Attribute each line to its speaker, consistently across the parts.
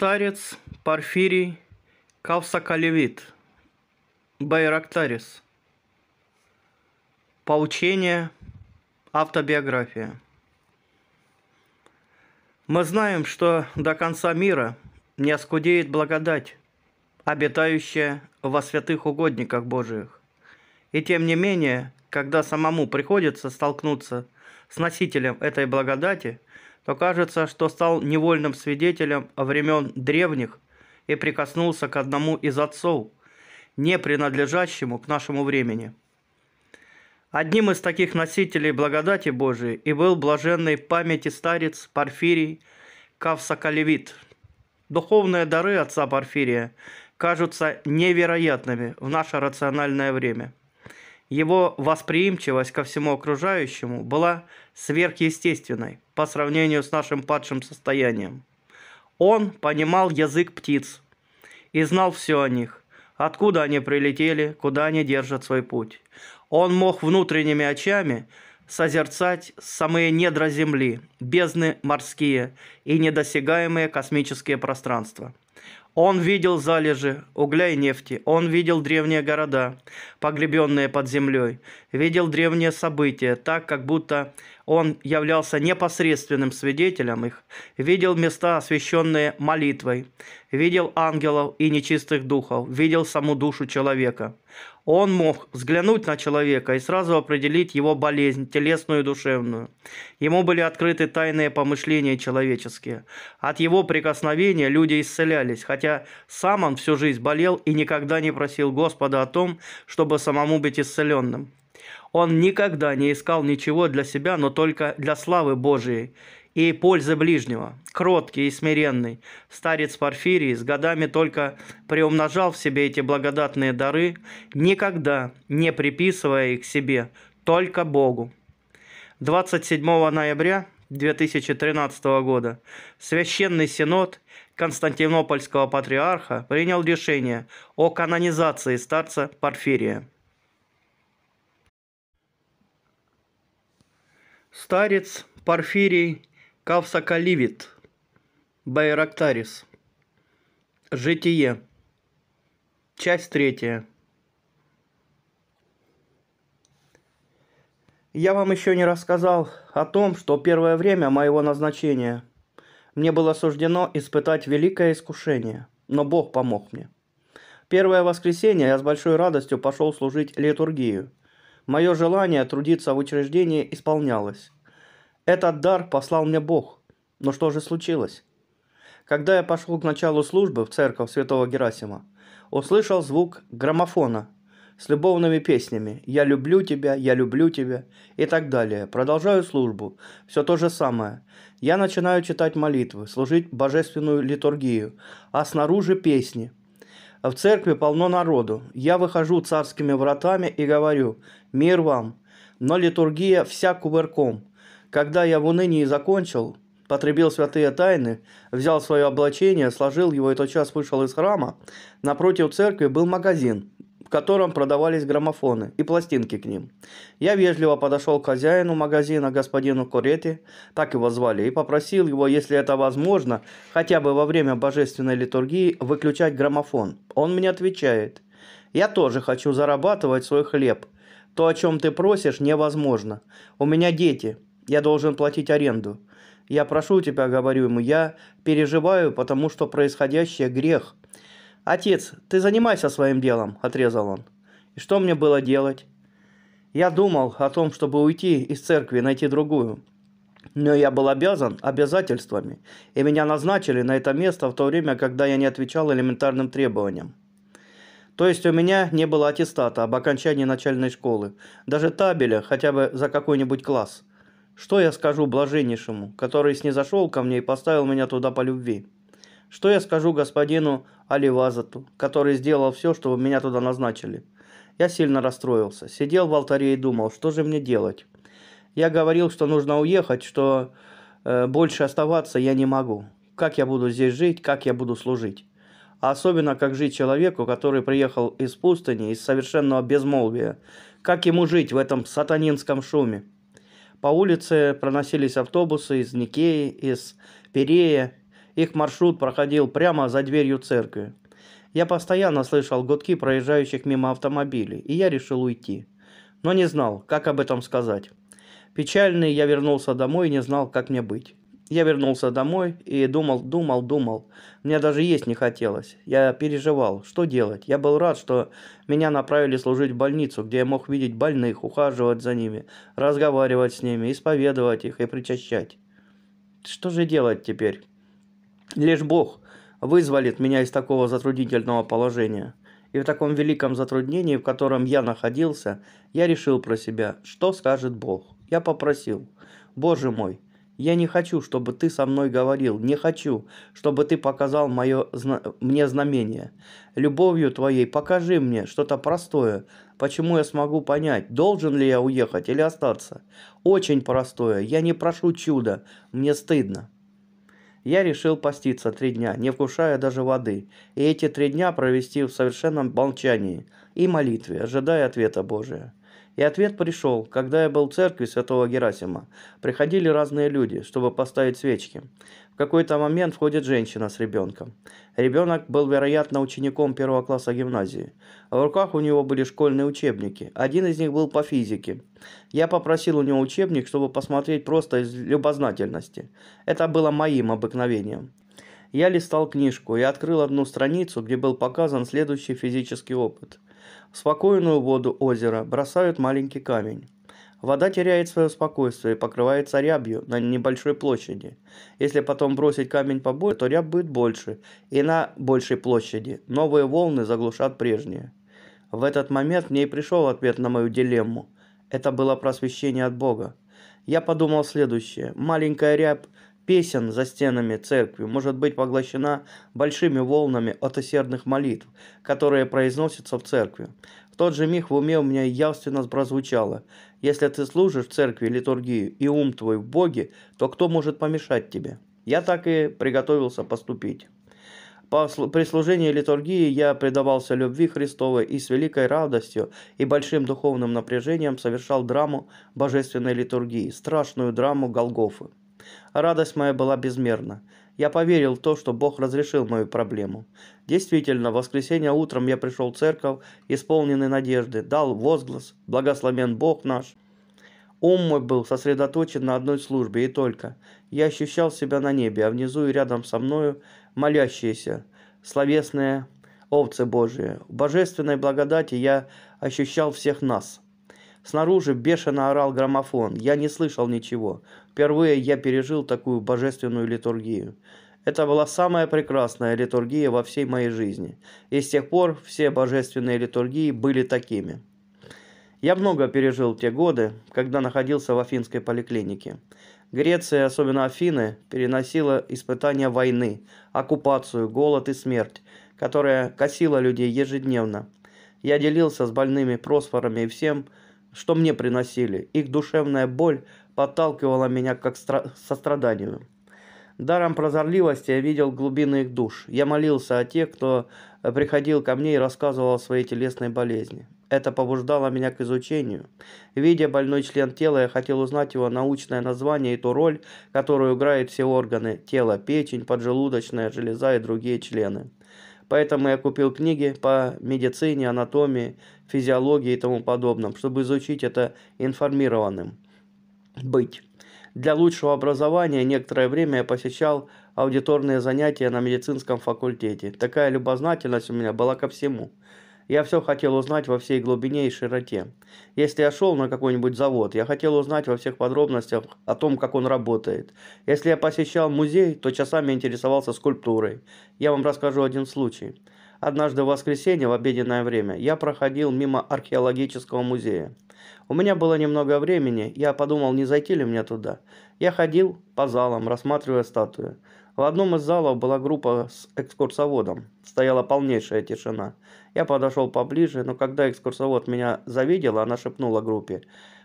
Speaker 1: Старец Порфирий Кавсакалевит Байрактарис Поучение Автобиография Мы знаем, что до конца мира не оскудеет благодать, обитающая во святых угодниках Божиих. И тем не менее, когда самому приходится столкнуться с носителем этой благодати – то кажется, что стал невольным свидетелем времен древних и прикоснулся к одному из отцов, не принадлежащему к нашему времени. Одним из таких носителей благодати Божией и был блаженный памяти старец Порфирий Кавсакалевит. Духовные дары отца Порфирия кажутся невероятными в наше рациональное время – его восприимчивость ко всему окружающему была сверхъестественной по сравнению с нашим падшим состоянием. Он понимал язык птиц и знал все о них, откуда они прилетели, куда они держат свой путь. Он мог внутренними очами созерцать самые недра Земли, бездны морские и недосягаемые космические пространства. Он видел залежи угля и нефти, он видел древние города, погребенные под землей, видел древние события, так как будто он являлся непосредственным свидетелем их, видел места, освященные молитвой, видел ангелов и нечистых духов, видел саму душу человека. Он мог взглянуть на человека и сразу определить его болезнь, телесную и душевную. Ему были открыты тайные помышления человеческие. От его прикосновения люди исцелялись, хотя сам он всю жизнь болел и никогда не просил Господа о том, чтобы самому быть исцеленным. Он никогда не искал ничего для себя, но только для славы Божией и пользы ближнего. Кроткий и смиренный, старец Порфирий с годами только приумножал в себе эти благодатные дары, никогда не приписывая их себе, только Богу. 27 ноября 2013 года Священный Синод Константинопольского патриарха принял решение о канонизации старца Порфирия. Старец Порфирий Кавсакаливит Байрактарис Житие Часть третья Я вам еще не рассказал о том, что первое время моего назначения мне было суждено испытать великое искушение, но Бог помог мне. Первое воскресенье я с большой радостью пошел служить литургию – Мое желание трудиться в учреждении исполнялось. Этот дар послал мне Бог. Но что же случилось? Когда я пошел к началу службы в церковь святого Герасима, услышал звук граммофона с любовными песнями «Я люблю тебя», «Я люблю тебя» и так далее. Продолжаю службу. Все то же самое. Я начинаю читать молитвы, служить божественную литургию, а снаружи песни. В церкви полно народу. Я выхожу царскими вратами и говорю мир вам, но литургия вся кувырком. Когда я в унынии закончил, потребил святые тайны, взял свое облачение, сложил его и тотчас вышел из храма, напротив церкви был магазин, в котором продавались граммофоны и пластинки к ним. Я вежливо подошел к хозяину магазина, господину Курети, так его звали, и попросил его, если это возможно, хотя бы во время божественной литургии выключать граммофон. Он мне отвечает, «Я тоже хочу зарабатывать свой хлеб», то, о чем ты просишь, невозможно. У меня дети. Я должен платить аренду. Я прошу тебя, говорю ему, я переживаю, потому что происходящее грех. Отец, ты занимайся своим делом, отрезал он. И что мне было делать? Я думал о том, чтобы уйти из церкви найти другую. Но я был обязан обязательствами, и меня назначили на это место в то время, когда я не отвечал элементарным требованиям. То есть у меня не было аттестата об окончании начальной школы, даже табеля хотя бы за какой-нибудь класс. Что я скажу блаженнейшему, который снизошел ко мне и поставил меня туда по любви? Что я скажу господину Аливазату, который сделал все, чтобы меня туда назначили? Я сильно расстроился, сидел в алтаре и думал, что же мне делать? Я говорил, что нужно уехать, что э, больше оставаться я не могу. Как я буду здесь жить, как я буду служить? особенно, как жить человеку, который приехал из пустыни, из совершенного безмолвия. Как ему жить в этом сатанинском шуме? По улице проносились автобусы из Никеи, из Перея. Их маршрут проходил прямо за дверью церкви. Я постоянно слышал гудки проезжающих мимо автомобилей, и я решил уйти. Но не знал, как об этом сказать. Печальный я вернулся домой и не знал, как мне быть. Я вернулся домой и думал, думал, думал. Мне даже есть не хотелось. Я переживал, что делать. Я был рад, что меня направили служить в больницу, где я мог видеть больных, ухаживать за ними, разговаривать с ними, исповедовать их и причащать. Что же делать теперь? Лишь Бог вызволит меня из такого затруднительного положения. И в таком великом затруднении, в котором я находился, я решил про себя, что скажет Бог. Я попросил, «Боже мой, я не хочу, чтобы ты со мной говорил, не хочу, чтобы ты показал мое, зна мне знамение. Любовью твоей покажи мне что-то простое, почему я смогу понять, должен ли я уехать или остаться. Очень простое, я не прошу чуда, мне стыдно. Я решил поститься три дня, не вкушая даже воды, и эти три дня провести в совершенном молчании и молитве, ожидая ответа Божия. И ответ пришел, когда я был в церкви святого Герасима. Приходили разные люди, чтобы поставить свечки. В какой-то момент входит женщина с ребенком. Ребенок был, вероятно, учеником первого класса гимназии. В руках у него были школьные учебники. Один из них был по физике. Я попросил у него учебник, чтобы посмотреть просто из любознательности. Это было моим обыкновением. Я листал книжку и открыл одну страницу, где был показан следующий физический опыт – в спокойную воду озера бросают маленький камень. Вода теряет свое спокойствие и покрывается рябью на небольшой площади. Если потом бросить камень побольше, то ряб будет больше, и на большей площади новые волны заглушат прежние. В этот момент мне и пришел ответ на мою дилемму. Это было просвещение от Бога. Я подумал следующее. Маленькая рябь песен за стенами церкви может быть поглощена большими волнами от усердных молитв, которые произносятся в церкви. В тот же миг в уме у меня явственно прозвучало «Если ты служишь в церкви литургию и ум твой в Боге, то кто может помешать тебе?» Я так и приготовился поступить. при служении литургии я предавался любви Христовой и с великой радостью и большим духовным напряжением совершал драму божественной литургии, страшную драму Голгофы. Радость моя была безмерна. Я поверил в то, что Бог разрешил мою проблему. Действительно, в воскресенье утром я пришел в церковь, исполненный надежды, дал возглас «Благословен Бог наш». Ум мой был сосредоточен на одной службе и только. Я ощущал себя на небе, а внизу и рядом со мною молящиеся, словесные овцы Божии. В божественной благодати я ощущал всех нас – Снаружи бешено орал граммофон. Я не слышал ничего. Впервые я пережил такую божественную литургию. Это была самая прекрасная литургия во всей моей жизни. И с тех пор все божественные литургии были такими. Я много пережил те годы, когда находился в афинской поликлинике. Греция, особенно Афины, переносила испытания войны, оккупацию, голод и смерть, которая косила людей ежедневно. Я делился с больными просфорами и всем, что мне приносили. Их душевная боль подталкивала меня к состраданию. Даром прозорливости я видел глубины их душ. Я молился о тех, кто приходил ко мне и рассказывал о своей телесной болезни. Это побуждало меня к изучению. Видя больной член тела, я хотел узнать его научное название и ту роль, которую играют все органы – тело, печень, поджелудочная железа и другие члены. Поэтому я купил книги по медицине, анатомии, физиологии и тому подобном, чтобы изучить это информированным. Быть. Для лучшего образования некоторое время я посещал аудиторные занятия на медицинском факультете. Такая любознательность у меня была ко всему – я все хотел узнать во всей глубине и широте. Если я шел на какой-нибудь завод, я хотел узнать во всех подробностях о том, как он работает. Если я посещал музей, то часами интересовался скульптурой. Я вам расскажу один случай. Однажды в воскресенье в обеденное время я проходил мимо археологического музея. У меня было немного времени, я подумал, не зайти ли мне туда. Я ходил по залам, рассматривая статуи. В одном из залов была группа с экскурсоводом. Стояла полнейшая тишина. Я подошел поближе, но когда экскурсовод меня завидела, она шепнула группе.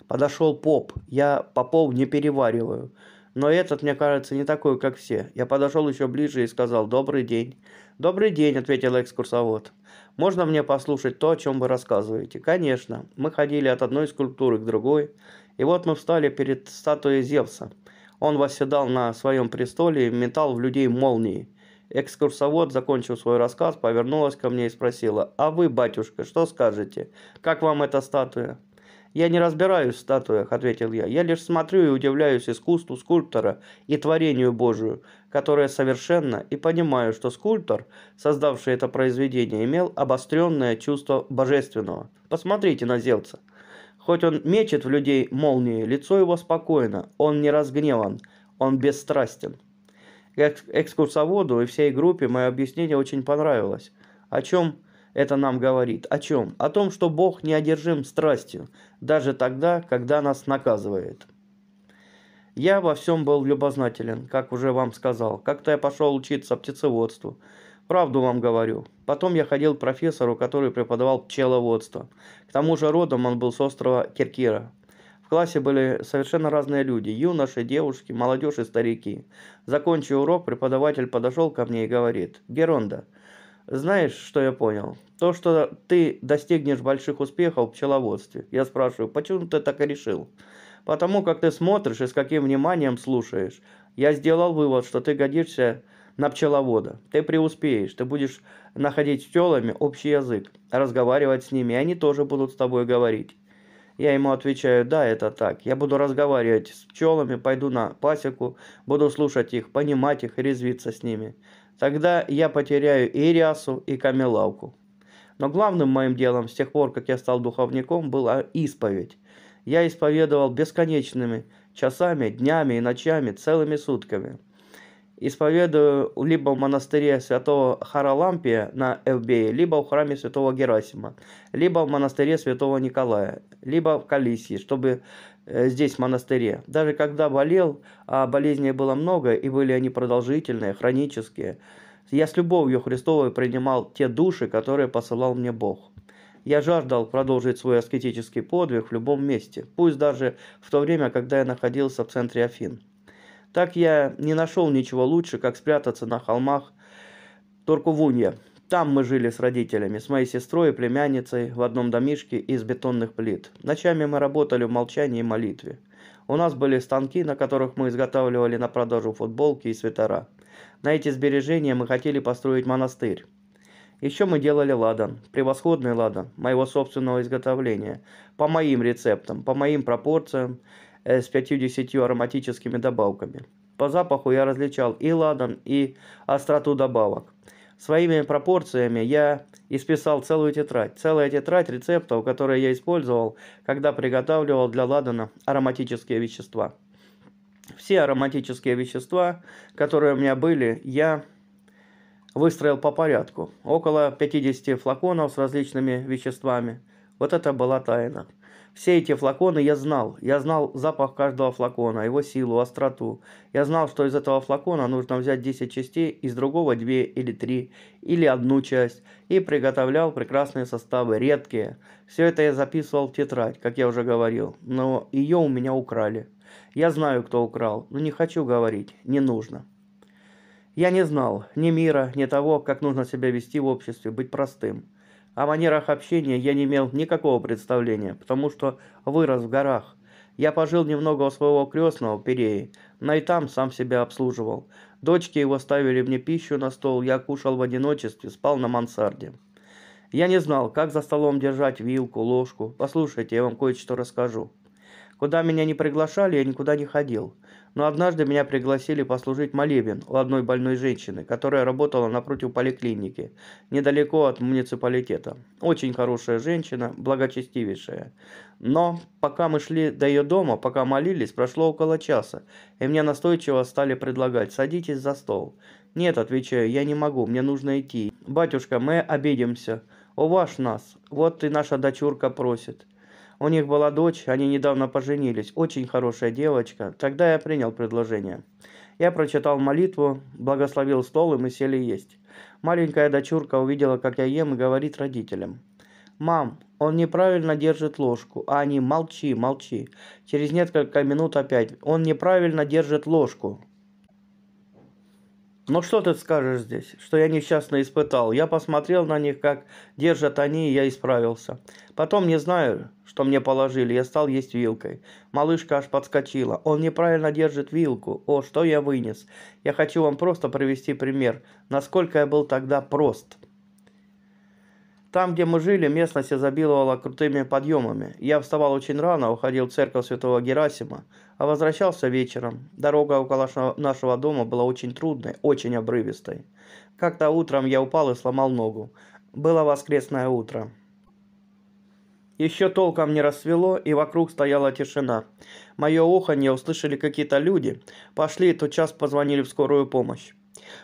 Speaker 1: «Подошел поп. Я попов не перевариваю. Но этот, мне кажется, не такой, как все. Я подошел еще ближе и сказал «Добрый день». «Добрый день», — ответил экскурсовод. «Можно мне послушать то, о чем вы рассказываете?» «Конечно. Мы ходили от одной скульптуры к другой. И вот мы встали перед статуей Зевса». Он восседал на своем престоле и метал в людей молнии. Экскурсовод, закончил свой рассказ, повернулась ко мне и спросила, «А вы, батюшка, что скажете? Как вам эта статуя?» «Я не разбираюсь в статуях», — ответил я. «Я лишь смотрю и удивляюсь искусству скульптора и творению Божию, которое совершенно, и понимаю, что скульптор, создавший это произведение, имел обостренное чувство божественного. Посмотрите на Зевца». Хоть он мечет в людей молнии, лицо его спокойно, он не разгневан, он бесстрастен. Экскурсоводу и всей группе мое объяснение очень понравилось. О чем это нам говорит? О чем? О том, что Бог не одержим страстью, даже тогда, когда нас наказывает. Я во всем был любознателен, как уже вам сказал. Как-то я пошел учиться птицеводству – Правду вам говорю. Потом я ходил к профессору, который преподавал пчеловодство. К тому же родом он был с острова Киркира. В классе были совершенно разные люди – юноши, девушки, молодежь и старики. Закончив урок, преподаватель подошел ко мне и говорит, «Геронда, знаешь, что я понял? То, что ты достигнешь больших успехов в пчеловодстве». Я спрашиваю, «Почему ты так и решил?» «Потому как ты смотришь и с каким вниманием слушаешь. Я сделал вывод, что ты годишься на пчеловода. Ты преуспеешь, ты будешь находить с пчелами общий язык, разговаривать с ними, и они тоже будут с тобой говорить. Я ему отвечаю, да, это так. Я буду разговаривать с пчелами, пойду на пасеку, буду слушать их, понимать их резвиться с ними. Тогда я потеряю и рясу, и камелавку. Но главным моим делом с тех пор, как я стал духовником, была исповедь. Я исповедовал бесконечными часами, днями и ночами, целыми сутками. Исповедую либо в монастыре святого Харалампия на Эвбее, либо в храме святого Герасима, либо в монастыре святого Николая, либо в Калисии, чтобы э, здесь, в монастыре. Даже когда болел, а болезней было много, и были они продолжительные, хронические, я с любовью Христовой принимал те души, которые посылал мне Бог. Я жаждал продолжить свой аскетический подвиг в любом месте, пусть даже в то время, когда я находился в центре Афин. Так я не нашел ничего лучше, как спрятаться на холмах Туркувунья. Там мы жили с родителями, с моей сестрой и племянницей в одном домишке из бетонных плит. Ночами мы работали в молчании и молитве. У нас были станки, на которых мы изготавливали на продажу футболки и свитера. На эти сбережения мы хотели построить монастырь. Еще мы делали ладан, превосходный ладан, моего собственного изготовления, по моим рецептам, по моим пропорциям, Э, с 50 ароматическими добавками. По запаху я различал и ладан, и остроту добавок. Своими пропорциями я исписал целую тетрадь. Целая тетрадь рецептов, которые я использовал, когда приготавливал для ладана ароматические вещества. Все ароматические вещества, которые у меня были, я выстроил по порядку. Около 50 флаконов с различными веществами. Вот это была тайна. Все эти флаконы я знал. Я знал запах каждого флакона, его силу, остроту. Я знал, что из этого флакона нужно взять 10 частей, из другого 2 или 3, или одну часть. И приготовлял прекрасные составы, редкие. Все это я записывал в тетрадь, как я уже говорил. Но ее у меня украли. Я знаю, кто украл, но не хочу говорить, не нужно. Я не знал ни мира, ни того, как нужно себя вести в обществе, быть простым. О манерах общения я не имел никакого представления, потому что вырос в горах. Я пожил немного у своего крестного, Переи, но и там сам себя обслуживал. Дочки его ставили мне пищу на стол, я кушал в одиночестве, спал на мансарде. Я не знал, как за столом держать вилку, ложку. Послушайте, я вам кое-что расскажу. Куда меня не приглашали, я никуда не ходил. Но однажды меня пригласили послужить молебен у одной больной женщины, которая работала напротив поликлиники, недалеко от муниципалитета. Очень хорошая женщина, благочестивейшая. Но пока мы шли до ее дома, пока молились, прошло около часа, и мне настойчиво стали предлагать «садитесь за стол». «Нет», отвечаю, «я не могу, мне нужно идти». «Батюшка, мы обидимся». «О, ваш нас, вот и наша дочурка просит». У них была дочь, они недавно поженились. Очень хорошая девочка. Тогда я принял предложение. Я прочитал молитву, благословил стол, и мы сели есть. Маленькая дочурка увидела, как я ем, и говорит родителям. «Мам, он неправильно держит ложку. А они, молчи, молчи. Через несколько минут опять. Он неправильно держит ложку. Ну что ты скажешь здесь, что я несчастно испытал? Я посмотрел на них, как держат они, и я исправился. Потом не знаю, что мне положили, я стал есть вилкой. Малышка аж подскочила. Он неправильно держит вилку. О, что я вынес. Я хочу вам просто привести пример, насколько я был тогда прост. Там, где мы жили, местность изобиловала крутыми подъемами. Я вставал очень рано, уходил в церковь святого Герасима, а возвращался вечером. Дорога около нашего дома была очень трудной, очень обрывистой. Как-то утром я упал и сломал ногу. Было воскресное утро. Еще толком не рассвело, и вокруг стояла тишина. Мое ухо не услышали какие-то люди. Пошли и тотчас позвонили в скорую помощь.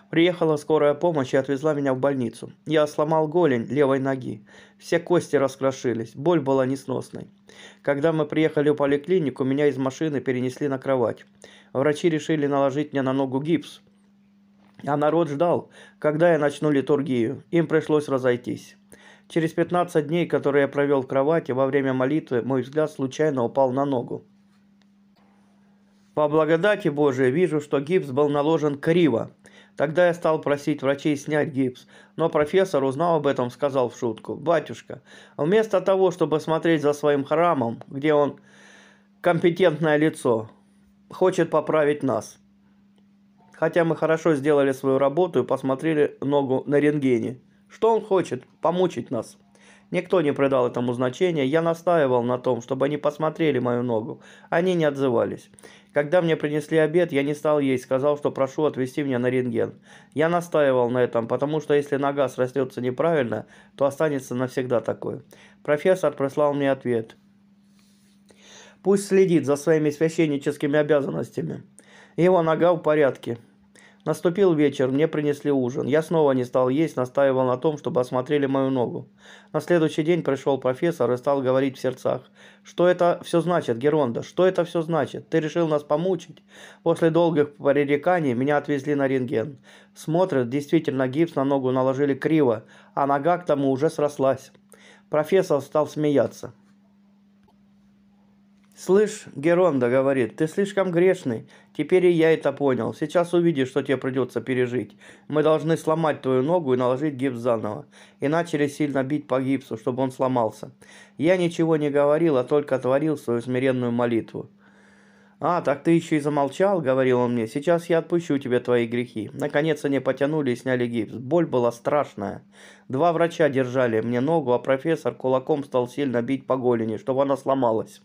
Speaker 1: Приехала скорая помощь и отвезла меня в больницу. Я сломал голень левой ноги. Все кости раскрошились, боль была несносной. Когда мы приехали в поликлинику, меня из машины перенесли на кровать. Врачи решили наложить мне на ногу гипс. А народ ждал, когда я начну литургию. Им пришлось разойтись. Через 15 дней, которые я провел в кровати во время молитвы, мой взгляд случайно упал на ногу. По благодати Божией вижу, что гипс был наложен криво. Тогда я стал просить врачей снять гипс, но профессор, узнал об этом, сказал в шутку. «Батюшка, вместо того, чтобы смотреть за своим храмом, где он компетентное лицо, хочет поправить нас. Хотя мы хорошо сделали свою работу и посмотрели ногу на рентгене. Что он хочет? Помучить нас». Никто не придал этому значения, я настаивал на том, чтобы они посмотрели мою ногу. Они не отзывались. Когда мне принесли обед, я не стал есть, сказал, что прошу отвезти меня на рентген. Я настаивал на этом, потому что если нога срастется неправильно, то останется навсегда такой. Профессор прислал мне ответ. Пусть следит за своими священническими обязанностями. Его нога в порядке. Наступил вечер, мне принесли ужин. Я снова не стал есть, настаивал на том, чтобы осмотрели мою ногу. На следующий день пришел профессор и стал говорить в сердцах. «Что это все значит, Геронда? Что это все значит? Ты решил нас помучить?» После долгих пререканий меня отвезли на рентген. Смотрят, действительно гипс на ногу наложили криво, а нога к тому уже срослась. Профессор стал смеяться. «Слышь, Геронда, — говорит, — ты слишком грешный. Теперь и я это понял. Сейчас увидишь, что тебе придется пережить. Мы должны сломать твою ногу и наложить гипс заново. И начали сильно бить по гипсу, чтобы он сломался. Я ничего не говорил, а только творил свою смиренную молитву. «А, так ты еще и замолчал», — говорил он мне. «Сейчас я отпущу тебе твои грехи». Наконец они потянули и сняли гипс. Боль была страшная. Два врача держали мне ногу, а профессор кулаком стал сильно бить по голени, чтобы она сломалась.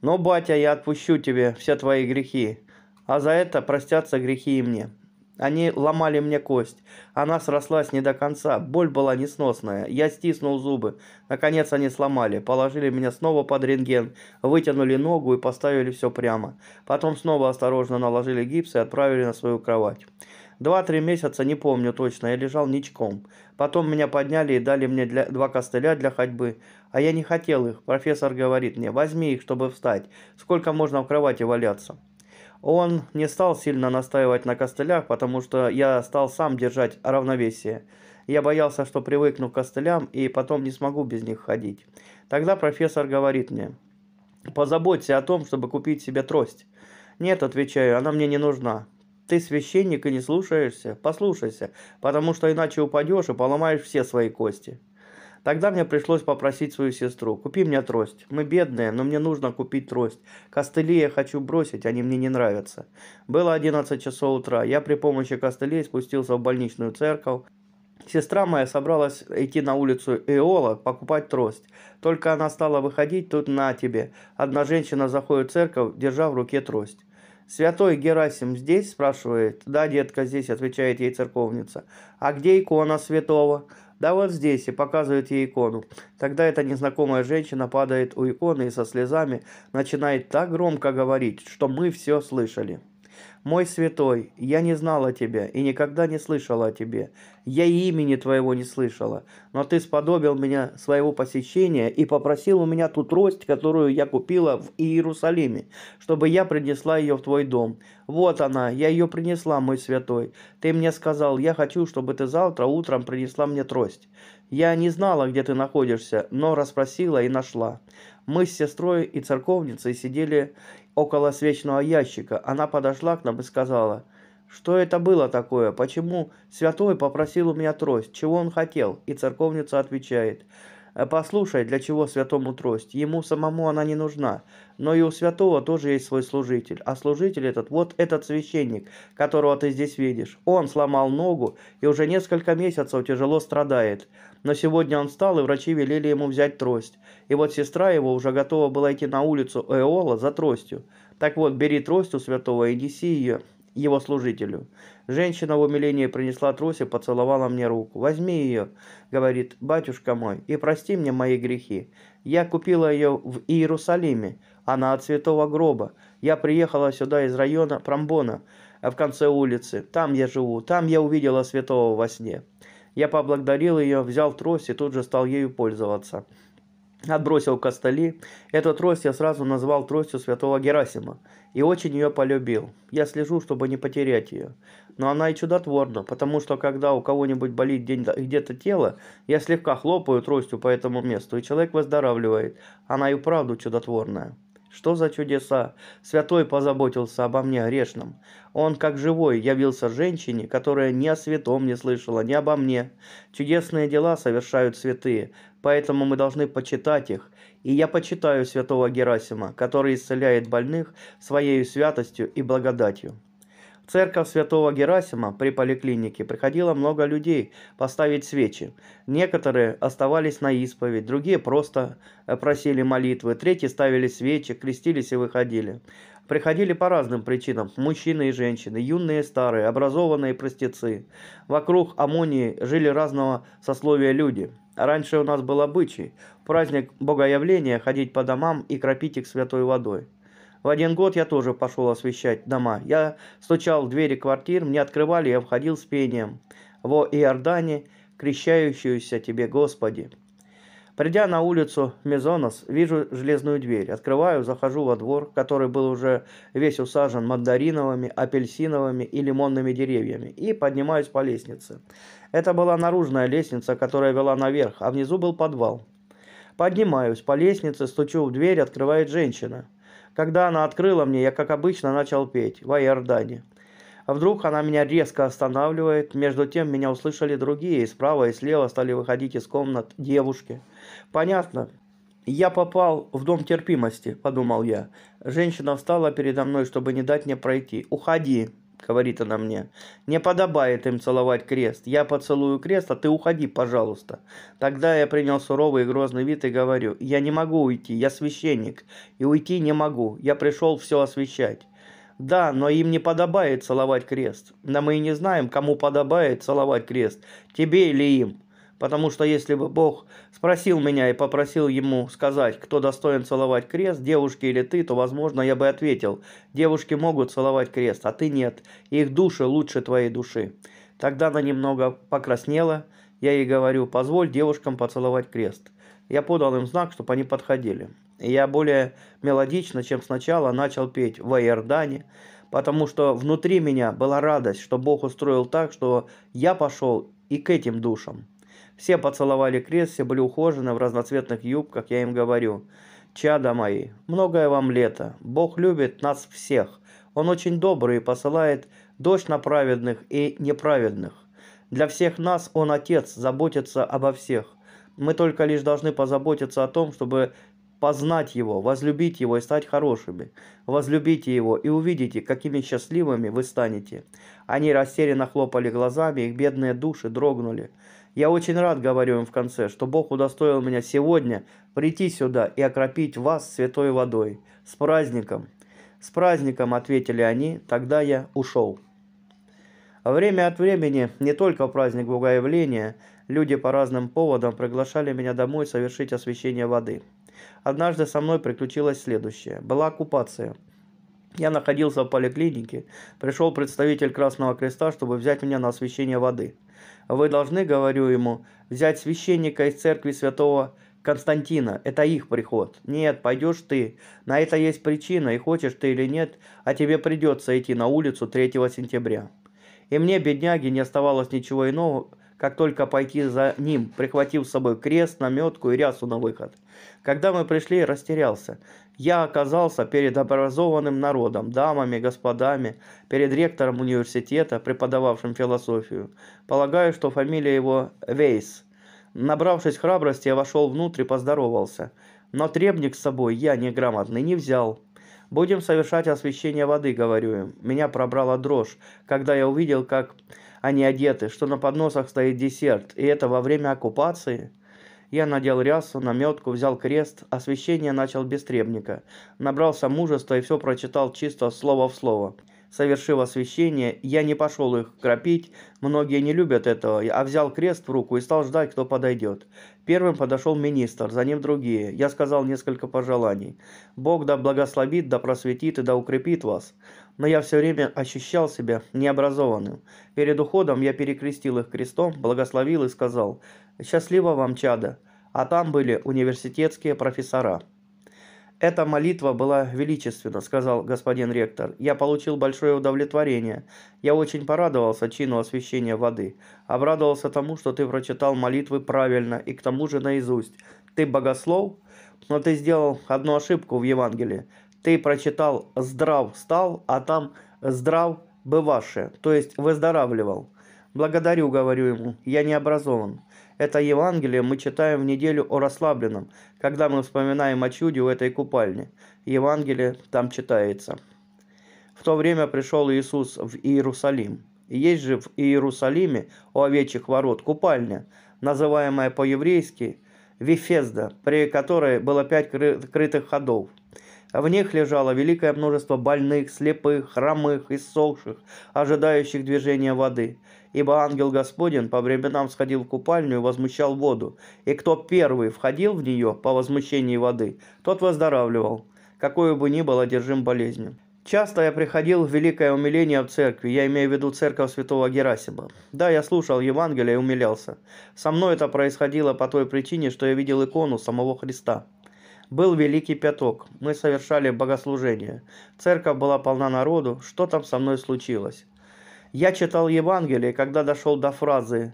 Speaker 1: «Но, батя, я отпущу тебе все твои грехи, а за это простятся грехи и мне». Они ломали мне кость. Она срослась не до конца. Боль была несносная. Я стиснул зубы. Наконец они сломали. Положили меня снова под рентген. Вытянули ногу и поставили все прямо. Потом снова осторожно наложили гипс и отправили на свою кровать. Два-три месяца, не помню точно, я лежал ничком. Потом меня подняли и дали мне для... два костыля для ходьбы. А я не хотел их. Профессор говорит мне, возьми их, чтобы встать. Сколько можно в кровати валяться? Он не стал сильно настаивать на костылях, потому что я стал сам держать равновесие. Я боялся, что привыкну к костылям и потом не смогу без них ходить. Тогда профессор говорит мне, позаботься о том, чтобы купить себе трость. Нет, отвечаю, она мне не нужна. Ты священник и не слушаешься? Послушайся, потому что иначе упадешь и поломаешь все свои кости». Тогда мне пришлось попросить свою сестру, купи мне трость. Мы бедные, но мне нужно купить трость. Костыли я хочу бросить, они мне не нравятся. Было 11 часов утра, я при помощи костылей спустился в больничную церковь. Сестра моя собралась идти на улицу Эола покупать трость. Только она стала выходить, тут на тебе. Одна женщина заходит в церковь, держа в руке трость. Святой Герасим здесь, спрашивает. Да, детка, здесь, отвечает ей церковница. А где икона святого? Да вот здесь, и показывает ей икону. Тогда эта незнакомая женщина падает у иконы и со слезами начинает так громко говорить, что мы все слышали. Мой святой, я не знала тебя и никогда не слышала о тебе. Я и имени твоего не слышала, но ты сподобил меня своего посещения и попросил у меня ту трость, которую я купила в Иерусалиме, чтобы я принесла ее в твой дом. Вот она, я ее принесла, мой святой. Ты мне сказал, я хочу, чтобы ты завтра утром принесла мне трость. Я не знала, где ты находишься, но расспросила и нашла. Мы с сестрой и церковницей сидели около свечного ящика, она подошла к нам и сказала, что это было такое, почему святой попросил у меня трость, чего он хотел, и церковница отвечает – Э, послушай, для чего святому трость? Ему самому она не нужна. Но и у святого тоже есть свой служитель. А служитель этот, вот этот священник, которого ты здесь видишь. Он сломал ногу и уже несколько месяцев тяжело страдает. Но сегодня он встал, и врачи велели ему взять трость. И вот сестра его уже готова была идти на улицу Эола за тростью. Так вот, бери трость у святого и неси ее его служителю. Женщина в умилении принесла трусь поцеловала мне руку. «Возьми ее», — говорит, — «батюшка мой, и прости мне мои грехи. Я купила ее в Иерусалиме, она от святого гроба. Я приехала сюда из района Прамбона, в конце улицы. Там я живу, там я увидела святого во сне». Я поблагодарил ее, взял трость и тут же стал ею пользоваться отбросил костыли. Эту трость я сразу назвал тростью святого Герасима и очень ее полюбил. Я слежу, чтобы не потерять ее. Но она и чудотворна, потому что когда у кого-нибудь болит где-то тело, я слегка хлопаю тростью по этому месту, и человек выздоравливает. Она и вправду чудотворная. Что за чудеса? Святой позаботился обо мне грешном. Он, как живой, явился женщине, которая ни о святом не слышала, ни обо мне. Чудесные дела совершают святые, поэтому мы должны почитать их. И я почитаю святого Герасима, который исцеляет больных своей святостью и благодатью церковь святого Герасима при поликлинике приходило много людей поставить свечи. Некоторые оставались на исповедь, другие просто э, просили молитвы, третьи ставили свечи, крестились и выходили. Приходили по разным причинам – мужчины и женщины, юные и старые, образованные простецы. Вокруг Амонии жили разного сословия люди. Раньше у нас был обычай – праздник Богоявления ходить по домам и кропить их святой водой. В один год я тоже пошел освещать дома. Я стучал в двери квартир, мне открывали, я входил с пением. Во Иордане, крещающуюся тебе, Господи. Придя на улицу Мезонос, вижу железную дверь. Открываю, захожу во двор, который был уже весь усажен мандариновыми, апельсиновыми и лимонными деревьями, и поднимаюсь по лестнице. Это была наружная лестница, которая вела наверх, а внизу был подвал. Поднимаюсь по лестнице, стучу в дверь, открывает женщина. Когда она открыла мне, я, как обычно, начал петь в «Вайордани». А вдруг она меня резко останавливает. Между тем меня услышали другие, и справа и слева стали выходить из комнат девушки. Понятно. Я попал в дом терпимости, подумал я. Женщина встала передо мной, чтобы не дать мне пройти. Уходи говорит она мне, не подобает им целовать крест. Я поцелую крест, а ты уходи, пожалуйста. Тогда я принял суровый и грозный вид и говорю, я не могу уйти, я священник, и уйти не могу, я пришел все освещать. Да, но им не подобает целовать крест. Но мы и не знаем, кому подобает целовать крест, тебе или им. Потому что если бы Бог спросил меня и попросил ему сказать, кто достоин целовать крест, девушки или ты, то, возможно, я бы ответил, девушки могут целовать крест, а ты нет, их души лучше твоей души. Тогда она немного покраснела, я ей говорю, позволь девушкам поцеловать крест. Я подал им знак, чтобы они подходили. я более мелодично, чем сначала, начал петь в Иордане, потому что внутри меня была радость, что Бог устроил так, что я пошел и к этим душам. Все поцеловали крест, все были ухожены в разноцветных юбках, я им говорю. «Чада мои, многое вам лето. Бог любит нас всех. Он очень добрый и посылает дождь на праведных и неправедных. Для всех нас Он Отец, заботится обо всех. Мы только лишь должны позаботиться о том, чтобы познать Его, возлюбить Его и стать хорошими. Возлюбите Его и увидите, какими счастливыми вы станете». Они растерянно хлопали глазами, их бедные души дрогнули – я очень рад, говорю им в конце, что Бог удостоил меня сегодня прийти сюда и окропить вас святой водой. С праздником!» «С праздником!» – ответили они, тогда я ушел. Время от времени, не только в праздник Богоявления, люди по разным поводам приглашали меня домой совершить освящение воды. Однажды со мной приключилось следующее. Была оккупация. Я находился в поликлинике. Пришел представитель Красного Креста, чтобы взять меня на освещение воды. Вы должны, говорю ему, взять священника из церкви святого Константина. Это их приход. Нет, пойдешь ты. На это есть причина, и хочешь ты или нет, а тебе придется идти на улицу 3 сентября. И мне, бедняги, не оставалось ничего иного, как только пойти за ним, прихватив с собой крест, наметку и рясу на выход. Когда мы пришли, растерялся. Я оказался перед образованным народом, дамами, господами, перед ректором университета, преподававшим философию. Полагаю, что фамилия его Вейс. Набравшись храбрости, я вошел внутрь и поздоровался. Но требник с собой я, неграмотный, не взял. «Будем совершать освещение воды», — говорю им. Меня пробрала дрожь, когда я увидел, как они одеты, что на подносах стоит десерт, и это во время оккупации. Я надел рясу, наметку, взял крест, освещение начал без требника. Набрался мужества и все прочитал чисто слово в слово. Совершив освещение, я не пошел их кропить, многие не любят этого, а взял крест в руку и стал ждать, кто подойдет. Первым подошел министр, за ним другие. Я сказал несколько пожеланий. «Бог да благословит, да просветит и да укрепит вас». Но я все время ощущал себя необразованным. Перед уходом я перекрестил их крестом, благословил и сказал – Счастливо вам, чада, а там были университетские профессора. «Эта молитва была величественна», — сказал господин ректор. «Я получил большое удовлетворение. Я очень порадовался чину освящения воды. Обрадовался тому, что ты прочитал молитвы правильно и к тому же наизусть. Ты богослов, но ты сделал одну ошибку в Евангелии. Ты прочитал «здрав стал», а там «здрав бываше», то есть «выздоравливал». «Благодарю», — говорю ему, — «я не образован». Это Евангелие мы читаем в неделю о расслабленном, когда мы вспоминаем о чуде у этой купальни. Евангелие там читается. В то время пришел Иисус в Иерусалим. Есть же в Иерусалиме у овечьих ворот купальня, называемая по-еврейски Вифезда, при которой было пять крытых ходов. В них лежало великое множество больных, слепых, хромых, иссохших, ожидающих движения воды – ибо ангел Господень по временам сходил в купальню и возмущал воду, и кто первый входил в нее по возмущении воды, тот выздоравливал, какой бы ни был одержим болезнью. Часто я приходил в великое умиление в церкви, я имею в виду церковь святого Герасима. Да, я слушал Евангелие и умилялся. Со мной это происходило по той причине, что я видел икону самого Христа. Был Великий Пяток, мы совершали богослужение. Церковь была полна народу, что там со мной случилось? Я читал Евангелие, когда дошел до фразы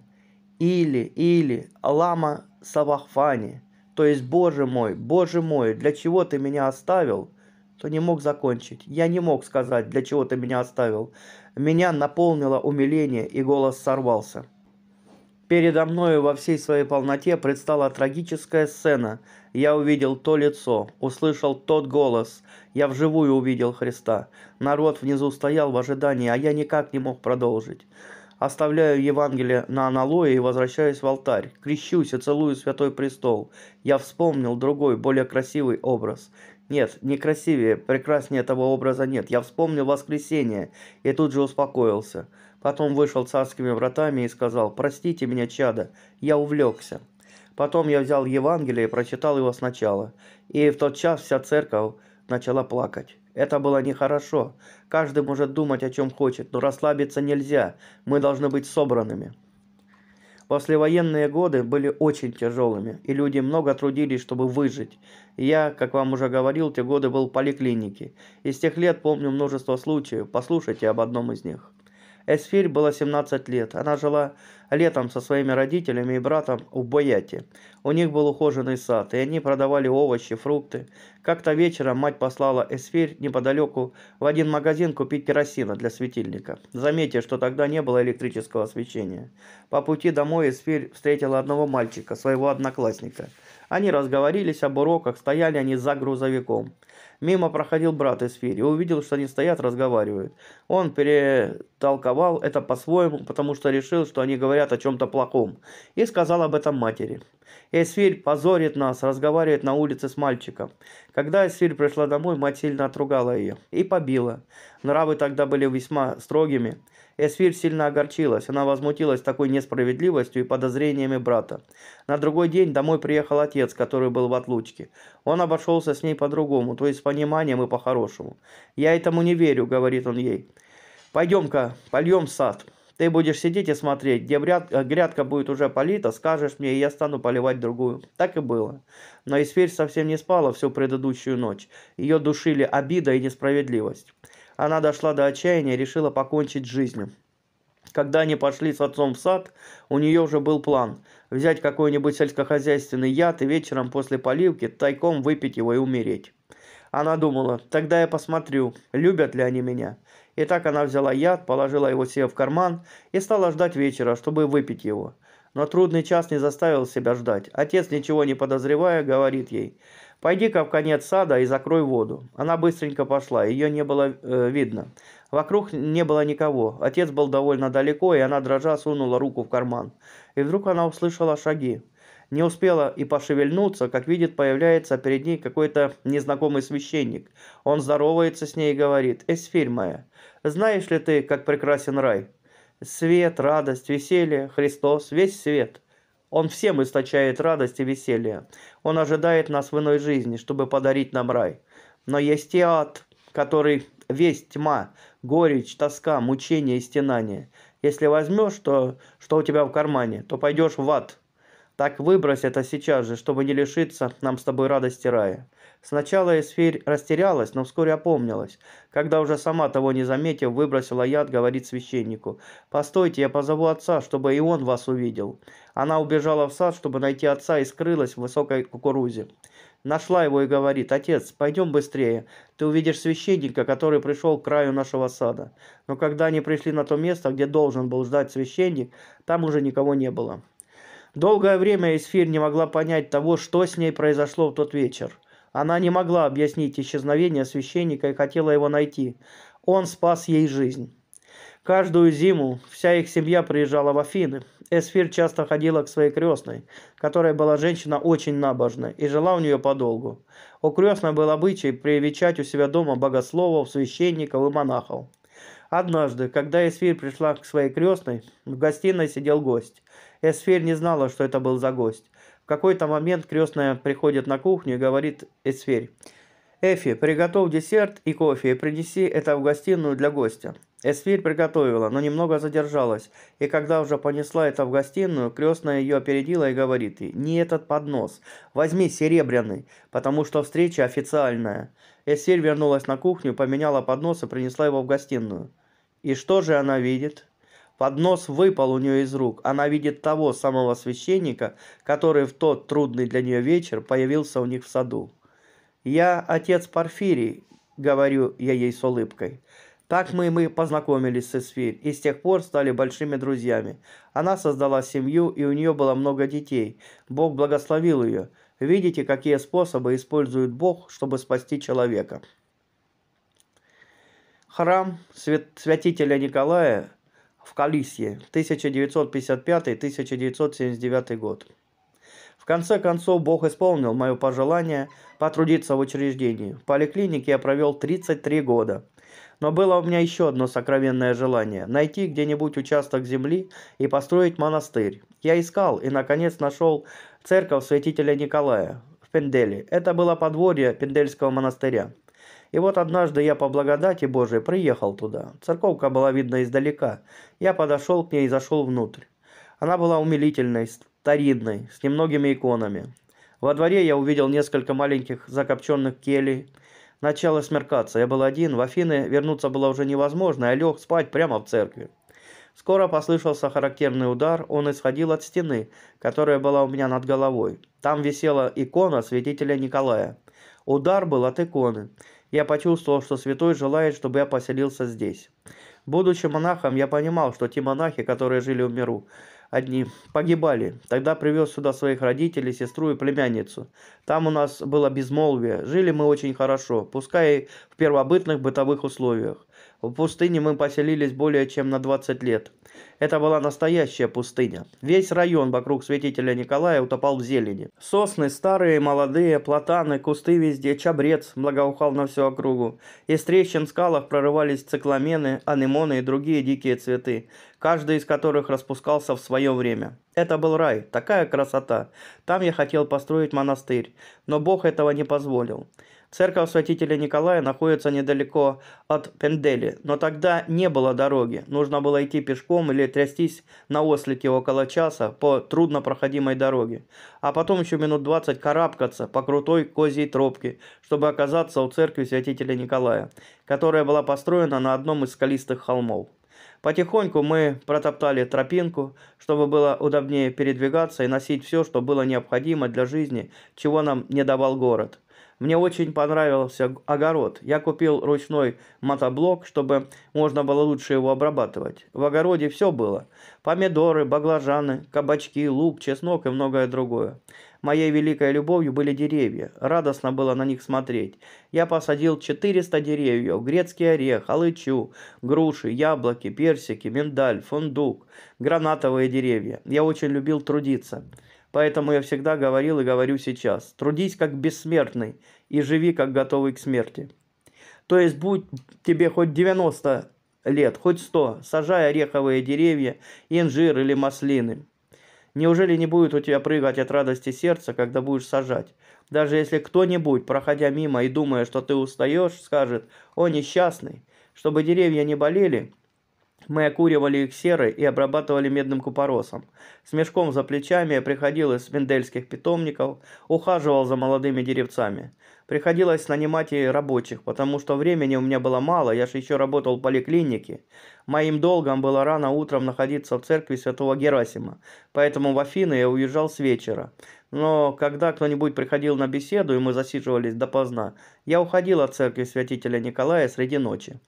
Speaker 1: «Или, или, лама савахфани», то есть «Боже мой, Боже мой, для чего ты меня оставил?» то не мог закончить. Я не мог сказать, для чего ты меня оставил. Меня наполнило умиление, и голос сорвался. Передо мною во всей своей полноте предстала трагическая сцена. Я увидел то лицо, услышал тот голос – я вживую увидел Христа. Народ внизу стоял в ожидании, а я никак не мог продолжить. Оставляю Евангелие на аналое и возвращаюсь в алтарь. Крещусь и целую святой престол. Я вспомнил другой, более красивый образ. Нет, не красивее, прекраснее этого образа нет. Я вспомнил воскресение и тут же успокоился. Потом вышел царскими вратами и сказал, «Простите меня, чада, я увлекся». Потом я взял Евангелие и прочитал его сначала. И в тот час вся церковь начала плакать. Это было нехорошо. Каждый может думать, о чем хочет, но расслабиться нельзя. Мы должны быть собранными. Послевоенные годы были очень тяжелыми, и люди много трудились, чтобы выжить. Я, как вам уже говорил, те годы был в поликлинике. Из тех лет помню множество случаев, послушайте об одном из них. Эсфирь было 17 лет. Она жила летом со своими родителями и братом в Бояте. У них был ухоженный сад, и они продавали овощи, фрукты. Как-то вечером мать послала Эсфирь неподалеку в один магазин купить керосина для светильника. Заметьте, что тогда не было электрического освещения. По пути домой Эсфирь встретила одного мальчика, своего одноклассника – они разговорились об уроках, стояли они за грузовиком. Мимо проходил брат из Фири, увидел, что они стоят, разговаривают. Он перетолковал это по-своему, потому что решил, что они говорят о чем-то плохом, и сказал об этом матери. Эсфирь позорит нас, разговаривает на улице с мальчиком. Когда Эсфирь пришла домой, мать сильно отругала ее и побила. Нравы тогда были весьма строгими. Эсфирь сильно огорчилась. Она возмутилась такой несправедливостью и подозрениями брата. На другой день домой приехал отец, который был в отлучке. Он обошелся с ней по-другому, то есть с пониманием и по-хорошему. «Я этому не верю», — говорит он ей. «Пойдем-ка, польем сад». Ты будешь сидеть и смотреть, где э, грядка будет уже полита, скажешь мне, и я стану поливать другую. Так и было. Но Исфирь совсем не спала всю предыдущую ночь. Ее душили обида и несправедливость. Она дошла до отчаяния и решила покончить с жизнью. Когда они пошли с отцом в сад, у нее уже был план – взять какой-нибудь сельскохозяйственный яд и вечером после поливки тайком выпить его и умереть. Она думала, тогда я посмотрю, любят ли они меня. И так она взяла яд, положила его себе в карман и стала ждать вечера, чтобы выпить его. Но трудный час не заставил себя ждать. Отец, ничего не подозревая, говорит ей – «Пойди-ка в конец сада и закрой воду». Она быстренько пошла, ее не было э, видно. Вокруг не было никого. Отец был довольно далеко, и она, дрожа, сунула руку в карман. И вдруг она услышала шаги. Не успела и пошевельнуться, как видит, появляется перед ней какой-то незнакомый священник. Он здоровается с ней и говорит «Эсфирь моя, знаешь ли ты, как прекрасен рай? Свет, радость, веселье, Христос, весь свет». Он всем источает радость и веселье. Он ожидает нас в иной жизни, чтобы подарить нам рай. Но есть и ад, который весь тьма, горечь, тоска, мучение и стенание. Если возьмешь то, что у тебя в кармане, то пойдешь в ад. Так выбрось это сейчас же, чтобы не лишиться нам с тобой радости рая. Сначала Эсфирь растерялась, но вскоре опомнилась. Когда уже сама того не заметив, выбросила яд, говорит священнику. «Постойте, я позову отца, чтобы и он вас увидел». Она убежала в сад, чтобы найти отца, и скрылась в высокой кукурузе. Нашла его и говорит, «Отец, пойдем быстрее. Ты увидишь священника, который пришел к краю нашего сада». Но когда они пришли на то место, где должен был ждать священник, там уже никого не было. Долгое время Эсфир не могла понять того, что с ней произошло в тот вечер. Она не могла объяснить исчезновение священника и хотела его найти. Он спас ей жизнь. Каждую зиму вся их семья приезжала в Афины. Эсфир часто ходила к своей крестной, которая была женщина очень набожная и жила у нее подолгу. У крестной был обычай привечать у себя дома богословов, священников и монахов. Однажды, когда Эсфир пришла к своей крестной, в гостиной сидел гость. Эсфир не знала, что это был за гость. В какой-то момент крестная приходит на кухню и говорит Эсфирь. «Эфи, приготовь десерт и кофе и принеси это в гостиную для гостя». Эсфирь приготовила, но немного задержалась, и когда уже понесла это в гостиную, крестная ее опередила и говорит ей, «Не этот поднос, возьми серебряный, потому что встреча официальная». Эсфирь вернулась на кухню, поменяла поднос и принесла его в гостиную. И что же она видит? Поднос выпал у нее из рук. Она видит того самого священника, который в тот трудный для нее вечер появился у них в саду. «Я отец Порфирий», — говорю я ей с улыбкой. Так мы и мы познакомились с Эсфирь и с тех пор стали большими друзьями. Она создала семью, и у нее было много детей. Бог благословил ее. Видите, какие способы использует Бог, чтобы спасти человека. Храм святителя Николая в Калисье 1955-1979 год. В конце концов, Бог исполнил мое пожелание потрудиться в учреждении. В поликлинике я провел 33 года. Но было у меня еще одно сокровенное желание – найти где-нибудь участок земли и построить монастырь. Я искал и, наконец, нашел церковь святителя Николая в Пенделе. Это было подворье Пендельского монастыря. И вот однажды я по благодати Божией приехал туда. Церковка была видна издалека. Я подошел к ней и зашел внутрь. Она была умилительной, старинной, с немногими иконами. Во дворе я увидел несколько маленьких закопченных келей. Начало смеркаться, я был один, в Афины вернуться было уже невозможно, я лег спать прямо в церкви. Скоро послышался характерный удар, он исходил от стены, которая была у меня над головой. Там висела икона святителя Николая. Удар был от иконы. Я почувствовал, что святой желает, чтобы я поселился здесь. Будучи монахом, я понимал, что те монахи, которые жили в миру, одни погибали. Тогда привез сюда своих родителей, сестру и племянницу. Там у нас было безмолвие. Жили мы очень хорошо, пускай и в первобытных бытовых условиях. В пустыне мы поселились более чем на 20 лет. Это была настоящая пустыня. Весь район вокруг святителя Николая утопал в зелени. Сосны старые, молодые, платаны, кусты везде, чабрец благоухал на всю округу. Из трещин в скалах прорывались цикламены, анемоны и другие дикие цветы каждый из которых распускался в свое время. Это был рай, такая красота. Там я хотел построить монастырь, но Бог этого не позволил. Церковь святителя Николая находится недалеко от Пендели, но тогда не было дороги. Нужно было идти пешком или трястись на ослике около часа по труднопроходимой дороге. А потом еще минут 20 карабкаться по крутой козьей тропке, чтобы оказаться у церкви святителя Николая, которая была построена на одном из скалистых холмов. Потихоньку мы протоптали тропинку, чтобы было удобнее передвигаться и носить все, что было необходимо для жизни, чего нам не давал город. Мне очень понравился огород. Я купил ручной мотоблок, чтобы можно было лучше его обрабатывать. В огороде все было. Помидоры, баклажаны, кабачки, лук, чеснок и многое другое. Моей великой любовью были деревья. Радостно было на них смотреть. Я посадил 400 деревьев, грецкий орех, алычу, груши, яблоки, персики, миндаль, фундук, гранатовые деревья. Я очень любил трудиться. Поэтому я всегда говорил и говорю сейчас. Трудись как бессмертный и живи как готовый к смерти. То есть будь тебе хоть 90 лет, хоть 100, сажай ореховые деревья, инжир или маслины. Неужели не будет у тебя прыгать от радости сердца, когда будешь сажать? Даже если кто-нибудь, проходя мимо и думая, что ты устаешь, скажет «О, несчастный!» Чтобы деревья не болели, мы окуривали их серой и обрабатывали медным купоросом. С мешком за плечами я приходил из вендельских питомников, ухаживал за молодыми деревцами. Приходилось нанимать и рабочих, потому что времени у меня было мало, я же еще работал в поликлинике. Моим долгом было рано утром находиться в церкви святого Герасима, поэтому в Афины я уезжал с вечера. Но когда кто-нибудь приходил на беседу, и мы засиживались допоздна, я уходил от церкви святителя Николая среди ночи.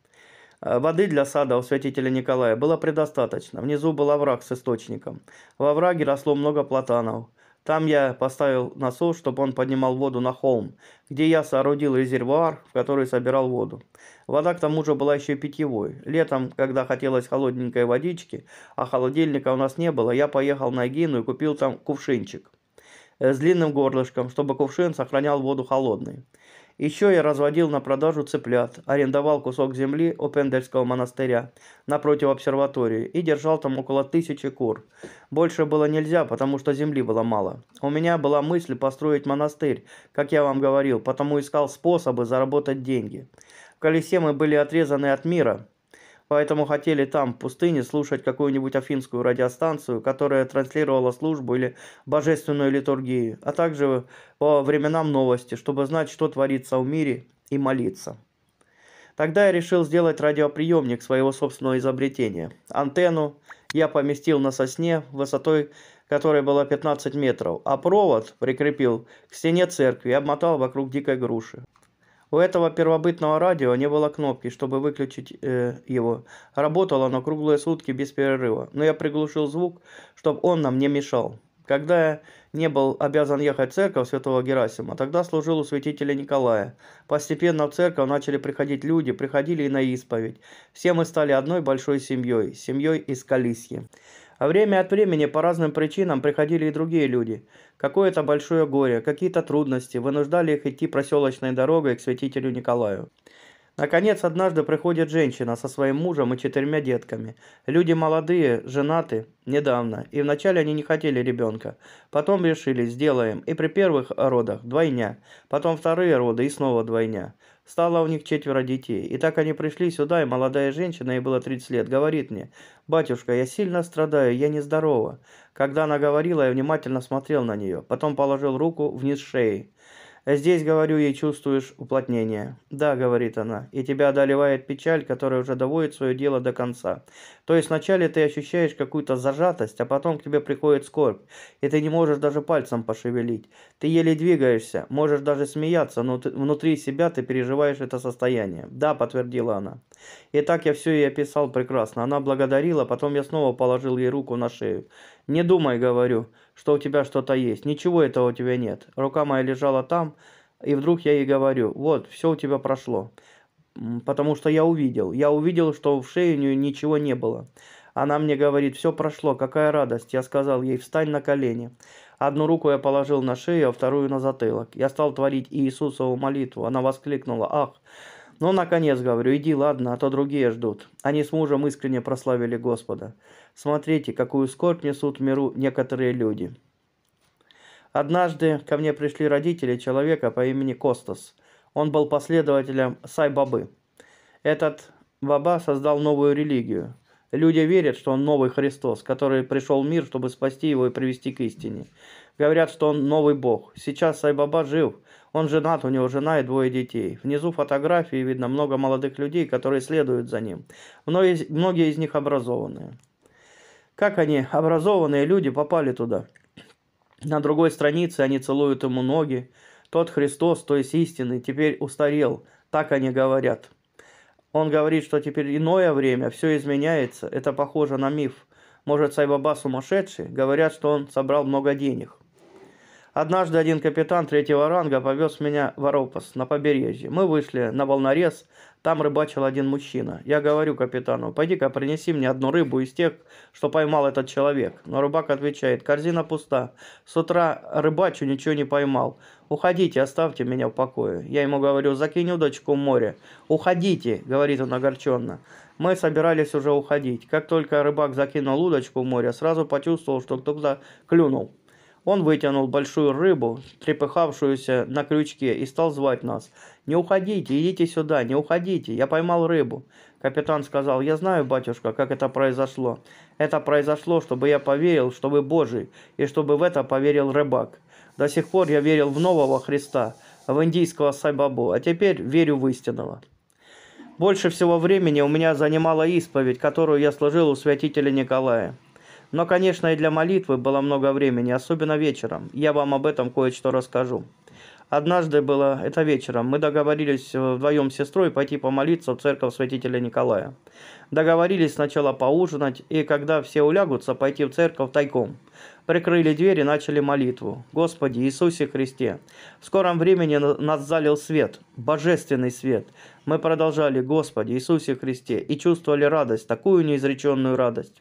Speaker 1: Э, воды для сада у святителя Николая было предостаточно. Внизу был овраг с источником. Во овраге росло много платанов. Там я поставил насос, чтобы он поднимал воду на холм, где я соорудил резервуар, в который собирал воду. Вода к тому же была еще питьевой. Летом, когда хотелось холодненькой водички, а холодильника у нас не было, я поехал на Гину и купил там кувшинчик э, с длинным горлышком, чтобы кувшин сохранял воду холодной. Еще я разводил на продажу цыплят, арендовал кусок земли у Пендельского монастыря напротив обсерватории и держал там около тысячи кур. Больше было нельзя, потому что земли было мало. У меня была мысль построить монастырь, как я вам говорил, потому искал способы заработать деньги. В колесе мы были отрезаны от мира, Поэтому хотели там, в пустыне, слушать какую-нибудь афинскую радиостанцию, которая транслировала службу или божественную литургию, а также по временам новости, чтобы знать, что творится в мире и молиться. Тогда я решил сделать радиоприемник своего собственного изобретения. Антенну я поместил на сосне высотой которая была 15 метров, а провод прикрепил к стене церкви и обмотал вокруг дикой груши. У этого первобытного радио не было кнопки, чтобы выключить э, его. Работало оно круглые сутки без перерыва, но я приглушил звук, чтобы он нам не мешал. Когда я не был обязан ехать в церковь святого Герасима, тогда служил у святителя Николая. Постепенно в церковь начали приходить люди, приходили и на исповедь. Все мы стали одной большой семьей, семьей из Калисьи. А время от времени по разным причинам приходили и другие люди. Какое-то большое горе, какие-то трудности вынуждали их идти проселочной дорогой к святителю Николаю. Наконец, однажды приходит женщина со своим мужем и четырьмя детками. Люди молодые, женаты, недавно, и вначале они не хотели ребенка. Потом решили, сделаем, и при первых родах двойня, потом вторые роды и снова двойня. Стало у них четверо детей. И так они пришли сюда, и молодая женщина, ей было 30 лет, говорит мне, «Батюшка, я сильно страдаю, я нездорова». Когда она говорила, я внимательно смотрел на нее, потом положил руку вниз шеи. Здесь, говорю ей, чувствуешь уплотнение. Да, говорит она, и тебя одолевает печаль, которая уже доводит свое дело до конца. То есть вначале ты ощущаешь какую-то зажатость, а потом к тебе приходит скорбь, и ты не можешь даже пальцем пошевелить. Ты еле двигаешься, можешь даже смеяться, но ты, внутри себя ты переживаешь это состояние. Да, подтвердила она. И так я все и описал прекрасно. Она благодарила, потом я снова положил ей руку на шею. Не думай, говорю что у тебя что-то есть. Ничего этого у тебя нет. Рука моя лежала там, и вдруг я ей говорю, вот, все у тебя прошло. Потому что я увидел. Я увидел, что в шее у нее ничего не было. Она мне говорит, все прошло, какая радость. Я сказал ей, встань на колени. Одну руку я положил на шею, а вторую на затылок. Я стал творить Иисусову молитву. Она воскликнула, ах, ну, наконец, говорю, иди, ладно, а то другие ждут. Они с мужем искренне прославили Господа. Смотрите, какую скорбь несут в миру некоторые люди. Однажды ко мне пришли родители человека по имени Костас. Он был последователем Сай-Бабы. Этот Баба создал новую религию. Люди верят, что он новый Христос, который пришел в мир, чтобы спасти его и привести к истине. Говорят, что он новый Бог. Сейчас Сай-Баба жив – он женат, у него жена и двое детей. Внизу фотографии видно много молодых людей, которые следуют за ним. Многие, многие из них образованные. Как они, образованные люди, попали туда? На другой странице они целуют ему ноги. Тот Христос, то есть истинный, теперь устарел. Так они говорят. Он говорит, что теперь иное время, все изменяется. Это похоже на миф. Может, Сайбаба сумасшедший? Говорят, что он собрал много денег. Однажды один капитан третьего ранга повез меня в Аропас, на побережье. Мы вышли на волнорез, там рыбачил один мужчина. Я говорю капитану, пойди-ка принеси мне одну рыбу из тех, что поймал этот человек. Но рыбак отвечает, корзина пуста. С утра рыбачу, ничего не поймал. Уходите, оставьте меня в покое. Я ему говорю, закинь удочку в море. Уходите, говорит он огорченно. Мы собирались уже уходить. Как только рыбак закинул удочку в море, сразу почувствовал, что кто-то клюнул. Он вытянул большую рыбу, трепыхавшуюся на крючке, и стал звать нас. «Не уходите, идите сюда, не уходите, я поймал рыбу». Капитан сказал, «Я знаю, батюшка, как это произошло. Это произошло, чтобы я поверил, что вы Божий, и чтобы в это поверил рыбак. До сих пор я верил в нового Христа, в индийского Сайбабу, а теперь верю в истинного». Больше всего времени у меня занимала исповедь, которую я сложил у святителя Николая. Но, конечно, и для молитвы было много времени, особенно вечером. Я вам об этом кое-что расскажу. Однажды было это вечером. Мы договорились э, вдвоем с сестрой пойти помолиться в церковь святителя Николая. Договорились сначала поужинать, и когда все улягутся, пойти в церковь тайком. Прикрыли дверь и начали молитву. «Господи Иисусе Христе!» В скором времени нас залил свет, божественный свет. Мы продолжали «Господи Иисусе Христе!» и чувствовали радость, такую неизреченную радость.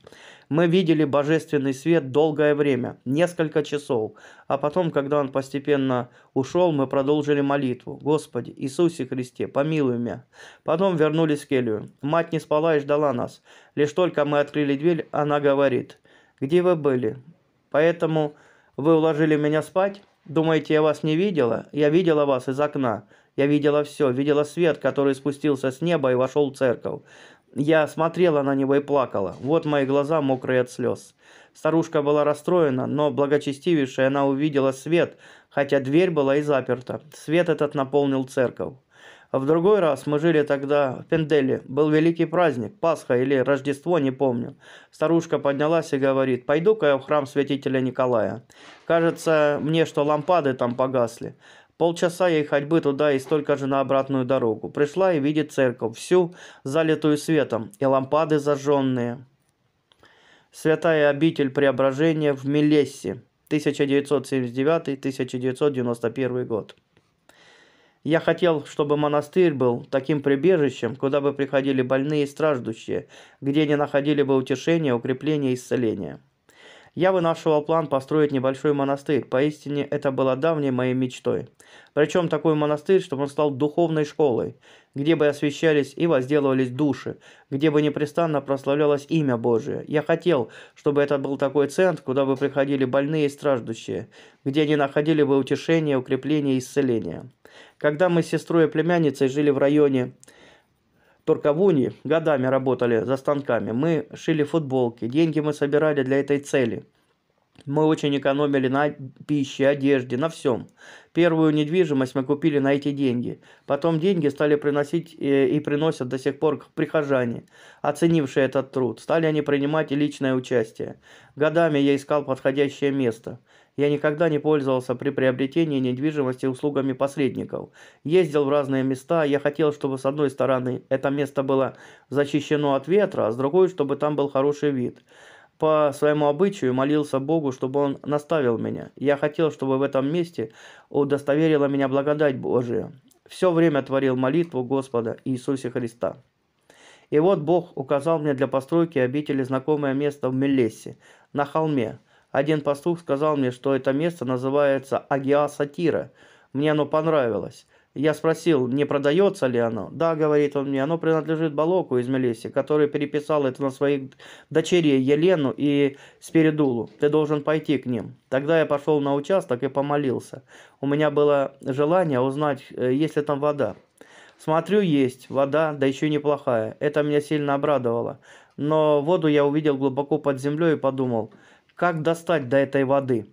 Speaker 1: Мы видели божественный свет долгое время, несколько часов, а потом, когда он постепенно ушел, мы продолжили молитву. Господи, Иисусе Христе, помилуй меня. Потом вернулись к келью. Мать не спала и ждала нас. Лишь только мы открыли дверь, она говорит, где вы были? Поэтому вы уложили меня спать? Думаете, я вас не видела? Я видела вас из окна. Я видела все, видела свет, который спустился с неба и вошел в церковь. Я смотрела на него и плакала. Вот мои глаза мокрые от слез. Старушка была расстроена, но благочестивейшая она увидела свет, хотя дверь была и заперта. Свет этот наполнил церковь. В другой раз мы жили тогда в Пенделе. Был великий праздник, Пасха или Рождество, не помню. Старушка поднялась и говорит, пойду-ка я в храм святителя Николая. Кажется мне, что лампады там погасли. Полчаса ей ходьбы туда и столько же на обратную дорогу. Пришла и видит церковь, всю залитую светом, и лампады зажженные. Святая обитель преображения в Милессе, 1979-1991 год. Я хотел, чтобы монастырь был таким прибежищем, куда бы приходили больные и страждущие, где не находили бы утешения, укрепления и исцеления. Я вынашивал план построить небольшой монастырь. Поистине, это было давней моей мечтой. Причем такой монастырь, чтобы он стал духовной школой, где бы освещались и возделывались души, где бы непрестанно прославлялось имя Божие. Я хотел, чтобы это был такой центр, куда бы приходили больные и страждущие, где они находили бы утешение, укрепление и исцеление. Когда мы с сестрой и племянницей жили в районе Турковуни годами работали за станками. Мы шили футболки, деньги мы собирали для этой цели. Мы очень экономили на пище, одежде, на всем. Первую недвижимость мы купили на эти деньги. Потом деньги стали приносить э, и приносят до сих пор прихожане, оценившие этот труд. Стали они принимать и личное участие. Годами я искал подходящее место. Я никогда не пользовался при приобретении недвижимости услугами посредников. Ездил в разные места, я хотел, чтобы с одной стороны это место было защищено от ветра, а с другой, чтобы там был хороший вид. По своему обычаю молился Богу, чтобы он наставил меня. Я хотел, чтобы в этом месте удостоверила меня благодать Божия. Все время творил молитву Господа Иисуса Христа. И вот Бог указал мне для постройки обители знакомое место в Мелесе, на холме, один пастух сказал мне, что это место называется Агиа Сатира. Мне оно понравилось. Я спросил, не продается ли оно. Да, говорит он мне, оно принадлежит Балоку из Мелеси, который переписал это на своих дочерей Елену и Спиридулу. Ты должен пойти к ним. Тогда я пошел на участок и помолился. У меня было желание узнать, э, есть ли там вода. Смотрю, есть вода, да еще неплохая. Это меня сильно обрадовало. Но воду я увидел глубоко под землей и подумал – как достать до этой воды?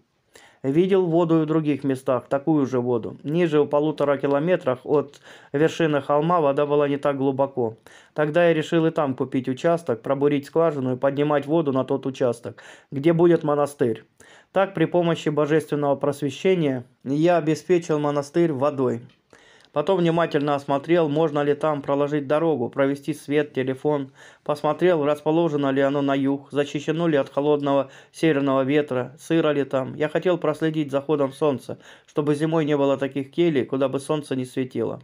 Speaker 1: Видел воду и в других местах, такую же воду. Ниже, в полутора километрах от вершины холма, вода была не так глубоко. Тогда я решил и там купить участок, пробурить скважину и поднимать воду на тот участок, где будет монастырь. Так, при помощи божественного просвещения, я обеспечил монастырь водой. Потом внимательно осмотрел, можно ли там проложить дорогу, провести свет, телефон. Посмотрел, расположено ли оно на юг, защищено ли от холодного северного ветра, сыро ли там. Я хотел проследить за ходом солнца, чтобы зимой не было таких келей, куда бы солнце не светило.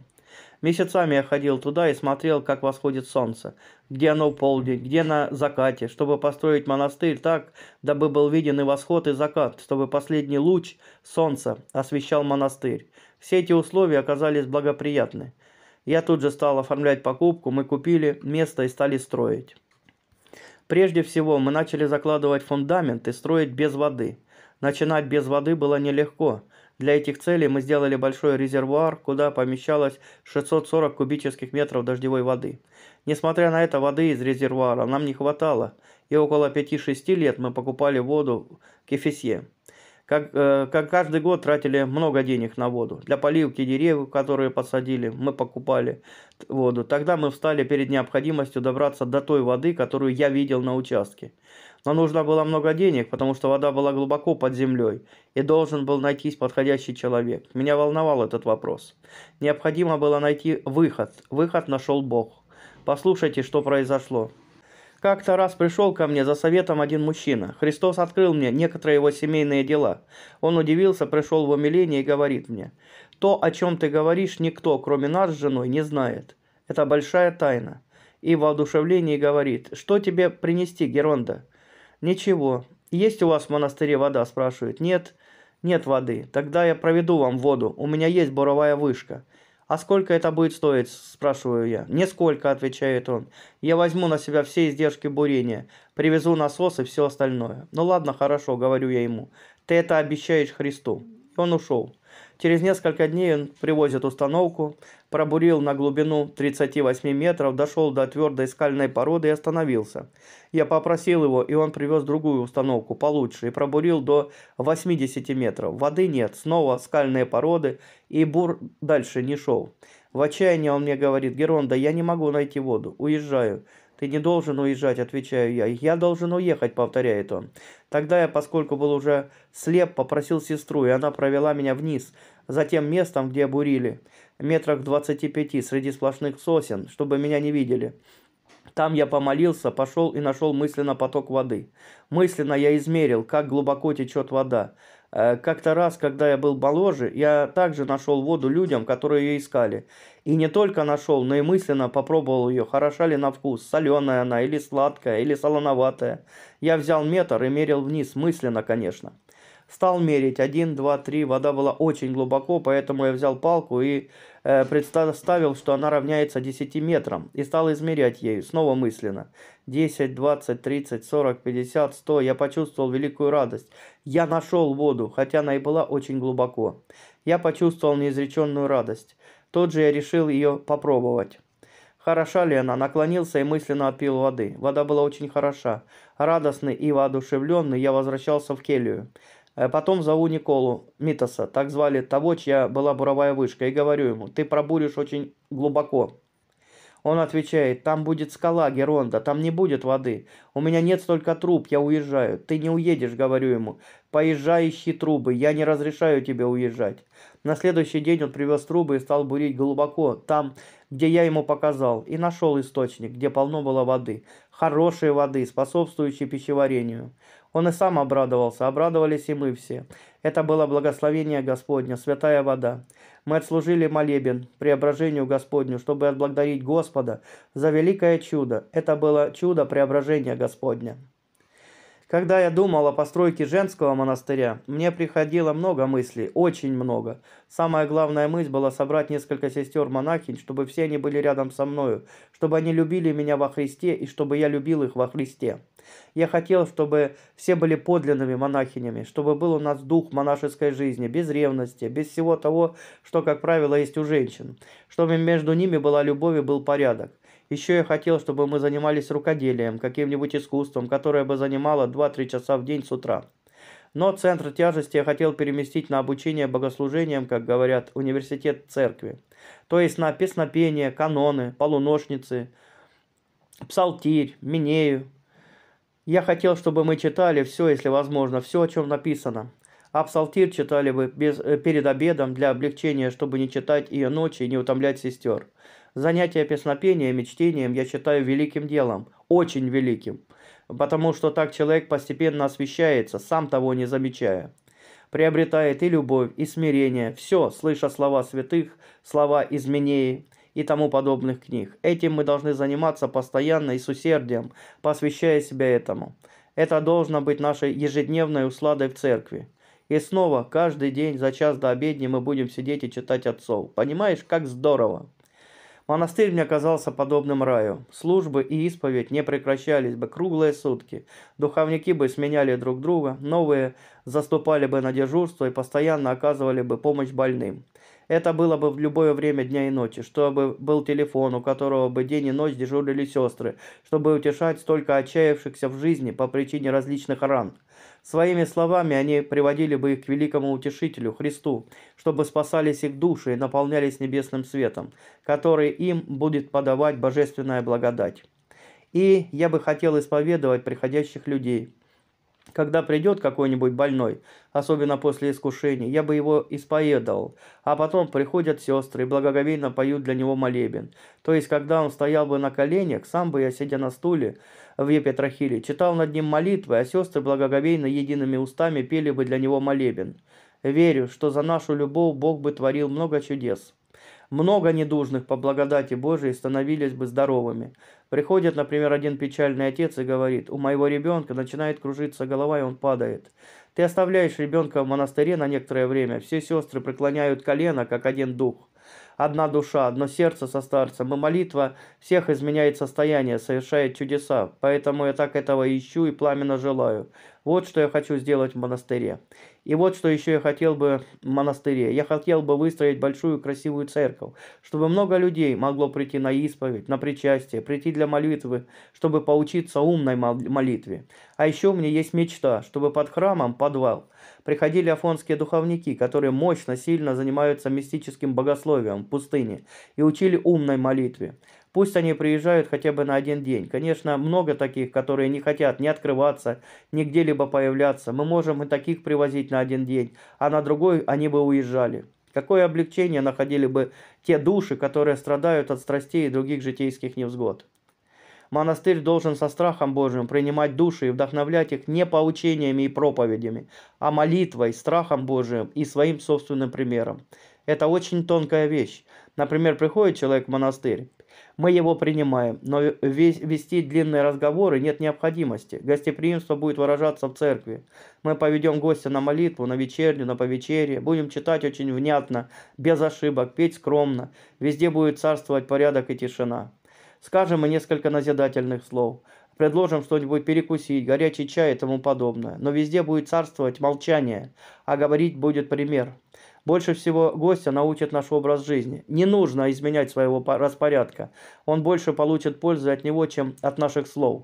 Speaker 1: Месяцами я ходил туда и смотрел, как восходит солнце, где оно в полдень, где на закате, чтобы построить монастырь так, дабы был виден и восход, и закат, чтобы последний луч солнца освещал монастырь. Все эти условия оказались благоприятны. Я тут же стал оформлять покупку, мы купили место и стали строить. Прежде всего, мы начали закладывать фундамент и строить без воды. Начинать без воды было нелегко. Для этих целей мы сделали большой резервуар, куда помещалось 640 кубических метров дождевой воды. Несмотря на это, воды из резервуара нам не хватало, и около 5-6 лет мы покупали воду в Кефисье как, э, как каждый год тратили много денег на воду. Для поливки деревьев, которые посадили, мы покупали воду. Тогда мы встали перед необходимостью добраться до той воды, которую я видел на участке. Но нужно было много денег, потому что вода была глубоко под землей, и должен был найтись подходящий человек. Меня волновал этот вопрос. Необходимо было найти выход. Выход нашел Бог. Послушайте, что произошло. Как-то раз пришел ко мне за советом один мужчина. Христос открыл мне некоторые его семейные дела. Он удивился, пришел в умиление и говорит мне, «То, о чем ты говоришь, никто, кроме нас с женой, не знает. Это большая тайна». И в воодушевлении говорит, «Что тебе принести, Геронда?» «Ничего. Есть у вас в монастыре вода?» – спрашивает. «Нет». «Нет воды. Тогда я проведу вам воду. У меня есть буровая вышка». «А сколько это будет стоить?» – спрашиваю я. «Несколько», – отвечает он. «Я возьму на себя все издержки бурения, привезу насос и все остальное». «Ну ладно, хорошо», – говорю я ему. «Ты это обещаешь Христу». И он ушел. Через несколько дней он привозит установку, пробурил на глубину 38 метров, дошел до твердой скальной породы и остановился. Я попросил его, и он привез другую установку, получше, и пробурил до 80 метров. Воды нет, снова скальные породы, и бур дальше не шел. В отчаянии он мне говорит, Геронда, я не могу найти воду, уезжаю. Ты не должен уезжать, отвечаю я. Я должен уехать, повторяет он. Тогда я, поскольку был уже слеп, попросил сестру, и она провела меня вниз, за тем местом, где бурили, метрах 25, среди сплошных сосен, чтобы меня не видели. Там я помолился, пошел и нашел мысленно поток воды. Мысленно я измерил, как глубоко течет вода. Э, как-то раз, когда я был моложе, я также нашел воду людям, которые ее искали. И не только нашел, но и мысленно попробовал ее, хороша ли на вкус, соленая она или сладкая, или солоноватая. Я взял метр и мерил вниз, мысленно, конечно. Стал мерить. Один, два, три. Вода была очень глубоко, поэтому я взял палку и э, представил, что она равняется 10 метрам. И стал измерять ею. Снова мысленно. 10, 20, 30, 40, 50, 100. Я почувствовал великую радость. Я нашел воду, хотя она и была очень глубоко. Я почувствовал неизреченную радость. Тот же я решил ее попробовать. Хороша ли она? Наклонился и мысленно отпил воды. Вода была очень хороша. Радостный и воодушевленный я возвращался в келью. Э, потом зову Николу Митоса, так звали того, чья была буровая вышка, и говорю ему, ты пробуришь очень глубоко. Он отвечает, там будет скала, Геронда, там не будет воды. У меня нет столько труб, я уезжаю. Ты не уедешь, говорю ему. Поезжай, ищи трубы, я не разрешаю тебе уезжать. На следующий день он привез трубы и стал бурить глубоко, там, где я ему показал, и нашел источник, где полно было воды. Хорошей воды, способствующей пищеварению. Он и сам обрадовался, обрадовались и мы все. Это было благословение Господня, святая вода. Мы отслужили молебен, преображению Господню, чтобы отблагодарить Господа за великое чудо. Это было чудо преображения Господня. Когда я думал о постройке женского монастыря, мне приходило много мыслей, очень много. Самая главная мысль была собрать несколько сестер-монахинь, чтобы все они были рядом со мною, чтобы они любили меня во Христе и чтобы я любил их во Христе. Я хотел, чтобы все были подлинными монахинями, чтобы был у нас дух монашеской жизни, без ревности, без всего того, что, как правило, есть у женщин, чтобы между ними была любовь и был порядок. Еще я хотел, чтобы мы занимались рукоделием, каким-нибудь искусством, которое бы занимало 2-3 часа в день с утра. Но центр тяжести я хотел переместить на обучение богослужениям, как говорят, университет церкви. То есть на песнопение, каноны, полуношницы, псалтирь, минею. Я хотел, чтобы мы читали все, если возможно, все, о чем написано. А псалтирь читали бы без, э, перед обедом для облегчения, чтобы не читать ее ночи и не утомлять сестер. Занятие песнопением и чтением я считаю великим делом, очень великим, потому что так человек постепенно освещается, сам того не замечая. Приобретает и любовь, и смирение, все, слыша слова святых, слова изменеи и тому подобных книг. Этим мы должны заниматься постоянно и с усердием, посвящая себя этому. Это должно быть нашей ежедневной усладой в церкви. И снова, каждый день за час до обедни мы будем сидеть и читать отцов. Понимаешь, как здорово! Монастырь мне казался подобным раю. Службы и исповедь не прекращались бы круглые сутки. Духовники бы сменяли друг друга, новые заступали бы на дежурство и постоянно оказывали бы помощь больным. Это было бы в любое время дня и ночи, чтобы был телефон, у которого бы день и ночь дежурили сестры, чтобы утешать столько отчаявшихся в жизни по причине различных ран – Своими словами они приводили бы их к великому утешителю, Христу, чтобы спасались их души и наполнялись небесным светом, который им будет подавать божественная благодать. И я бы хотел исповедовать приходящих людей – когда придет какой-нибудь больной, особенно после искушений, я бы его исповедовал. А потом приходят сестры и благоговейно поют для него молебен. То есть, когда он стоял бы на коленях, сам бы я, сидя на стуле в Епетрахиле, читал над ним молитвы, а сестры благоговейно едиными устами пели бы для него молебен. Верю, что за нашу любовь Бог бы творил много чудес». Много недужных по благодати Божией становились бы здоровыми. Приходит, например, один печальный отец и говорит, у моего ребенка начинает кружиться голова, и он падает. Ты оставляешь ребенка в монастыре на некоторое время, все сестры преклоняют колено, как один дух. Одна душа, одно сердце со старцем, и молитва всех изменяет состояние, совершает чудеса. Поэтому я так этого ищу и пламенно желаю. Вот что я хочу сделать в монастыре. И вот что еще я хотел бы в монастыре. Я хотел бы выстроить большую красивую церковь, чтобы много людей могло прийти на исповедь, на причастие, прийти для молитвы, чтобы поучиться умной молитве. А еще у меня есть мечта, чтобы под храмом подвал приходили афонские духовники, которые мощно, сильно занимаются мистическим богословием в пустыне и учили умной молитве. Пусть они приезжают хотя бы на один день. Конечно, много таких, которые не хотят ни открываться, ни где-либо появляться. Мы можем и таких привозить на один день, а на другой они бы уезжали. Какое облегчение находили бы те души, которые страдают от страстей и других житейских невзгод. Монастырь должен со страхом Божьим принимать души и вдохновлять их не поучениями и проповедями, а молитвой, страхом Божиим и своим собственным примером. Это очень тонкая вещь. Например, приходит человек в монастырь, мы его принимаем, но вести длинные разговоры нет необходимости. Гостеприимство будет выражаться в церкви. Мы поведем гостя на молитву, на вечерню, на повечерие. Будем читать очень внятно, без ошибок, петь скромно. Везде будет царствовать порядок и тишина. Скажем и несколько назидательных слов. Предложим что-нибудь перекусить, горячий чай и тому подобное. Но везде будет царствовать молчание, а говорить будет пример. Больше всего гостя научит наш образ жизни. Не нужно изменять своего распорядка. Он больше получит пользы от него, чем от наших слов.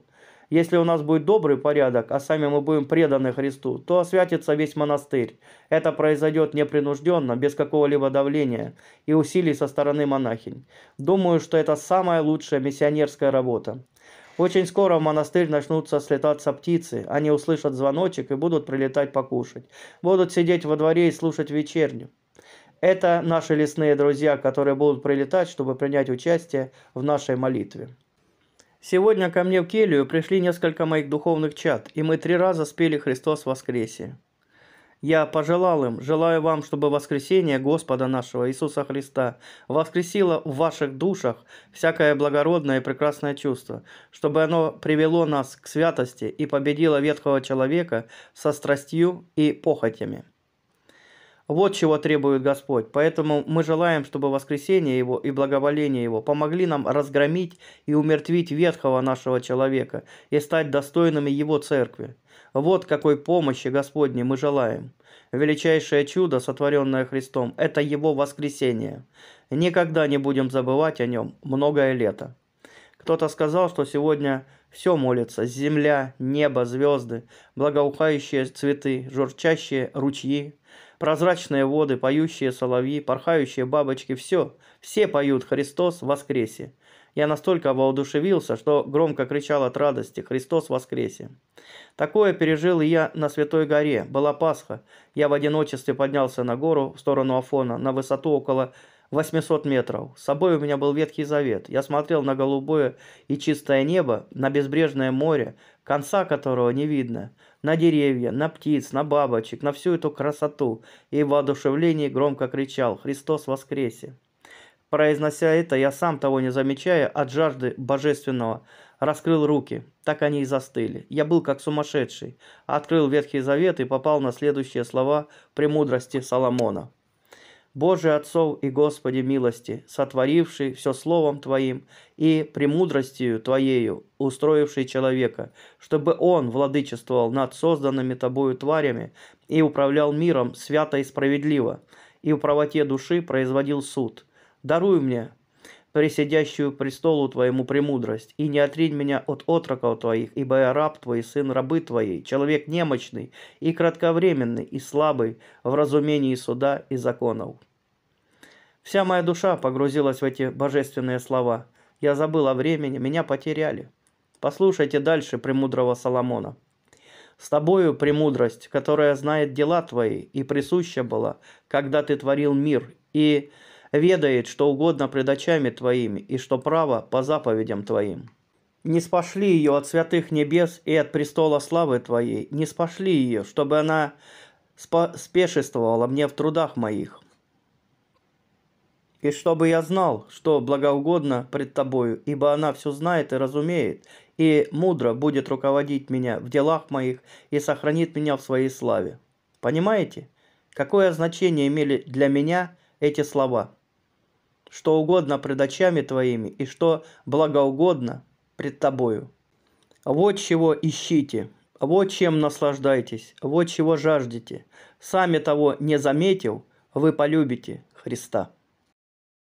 Speaker 1: Если у нас будет добрый порядок, а сами мы будем преданы Христу, то освятится весь монастырь. Это произойдет непринужденно, без какого-либо давления и усилий со стороны монахинь. Думаю, что это самая лучшая миссионерская работа. Очень скоро в монастырь начнутся слетаться птицы. Они услышат звоночек и будут прилетать покушать. Будут сидеть во дворе и слушать вечерню. Это наши лесные друзья, которые будут прилетать, чтобы принять участие в нашей молитве. Сегодня ко мне в келью пришли несколько моих духовных чат, и мы три раза спели «Христос воскресе» я пожелал им, желаю вам, чтобы воскресение Господа нашего Иисуса Христа воскресило в ваших душах всякое благородное и прекрасное чувство, чтобы оно привело нас к святости и победило ветхого человека со страстью и похотями. Вот чего требует Господь. Поэтому мы желаем, чтобы воскресение Его и благоволение Его помогли нам разгромить и умертвить ветхого нашего человека и стать достойными Его церкви. Вот какой помощи Господней мы желаем. Величайшее чудо, сотворенное Христом, это Его воскресение. Никогда не будем забывать о Нем многое лето. Кто-то сказал, что сегодня все молится. Земля, небо, звезды, благоухающие цветы, журчащие ручьи, прозрачные воды, поющие соловьи, порхающие бабочки. Все, все поют «Христос воскресе». Я настолько воодушевился, что громко кричал от радости «Христос воскресе!». Такое пережил я на Святой горе. Была Пасха. Я в одиночестве поднялся на гору в сторону Афона на высоту около 800 метров. С собой у меня был Ветхий Завет. Я смотрел на голубое и чистое небо, на безбрежное море, конца которого не видно, на деревья, на птиц, на бабочек, на всю эту красоту. И в воодушевлении громко кричал «Христос воскресе!». Произнося это, я сам того не замечая, от жажды божественного раскрыл руки. Так они и застыли. Я был как сумасшедший. Открыл Ветхий Завет и попал на следующие слова премудрости Соломона. «Боже Отцов и Господи милости, сотворивший все словом Твоим и премудростью Твоею, устроивший человека, чтобы он владычествовал над созданными Тобою тварями и управлял миром свято и справедливо, и в правоте души производил суд» даруй мне присидящую престолу Твоему премудрость, и не отринь меня от отроков Твоих, ибо я раб Твой, сын рабы Твоей, человек немощный и кратковременный, и слабый в разумении суда и законов». Вся моя душа погрузилась в эти божественные слова. Я забыл о времени, меня потеряли. Послушайте дальше премудрого Соломона. «С тобою премудрость, которая знает дела Твои и присуща была, когда Ты творил мир, и...» ведает, что угодно пред очами твоими, и что право по заповедям твоим. Не спошли ее от святых небес и от престола славы твоей, не спошли ее, чтобы она спешествовала мне в трудах моих. И чтобы я знал, что благоугодно пред тобою, ибо она все знает и разумеет, и мудро будет руководить меня в делах моих и сохранит меня в своей славе. Понимаете, какое значение имели для меня – эти слова. Что угодно пред очами твоими, и что благоугодно пред тобою. Вот чего ищите, вот чем наслаждайтесь, вот чего жаждете. Сами того не заметил, вы полюбите Христа.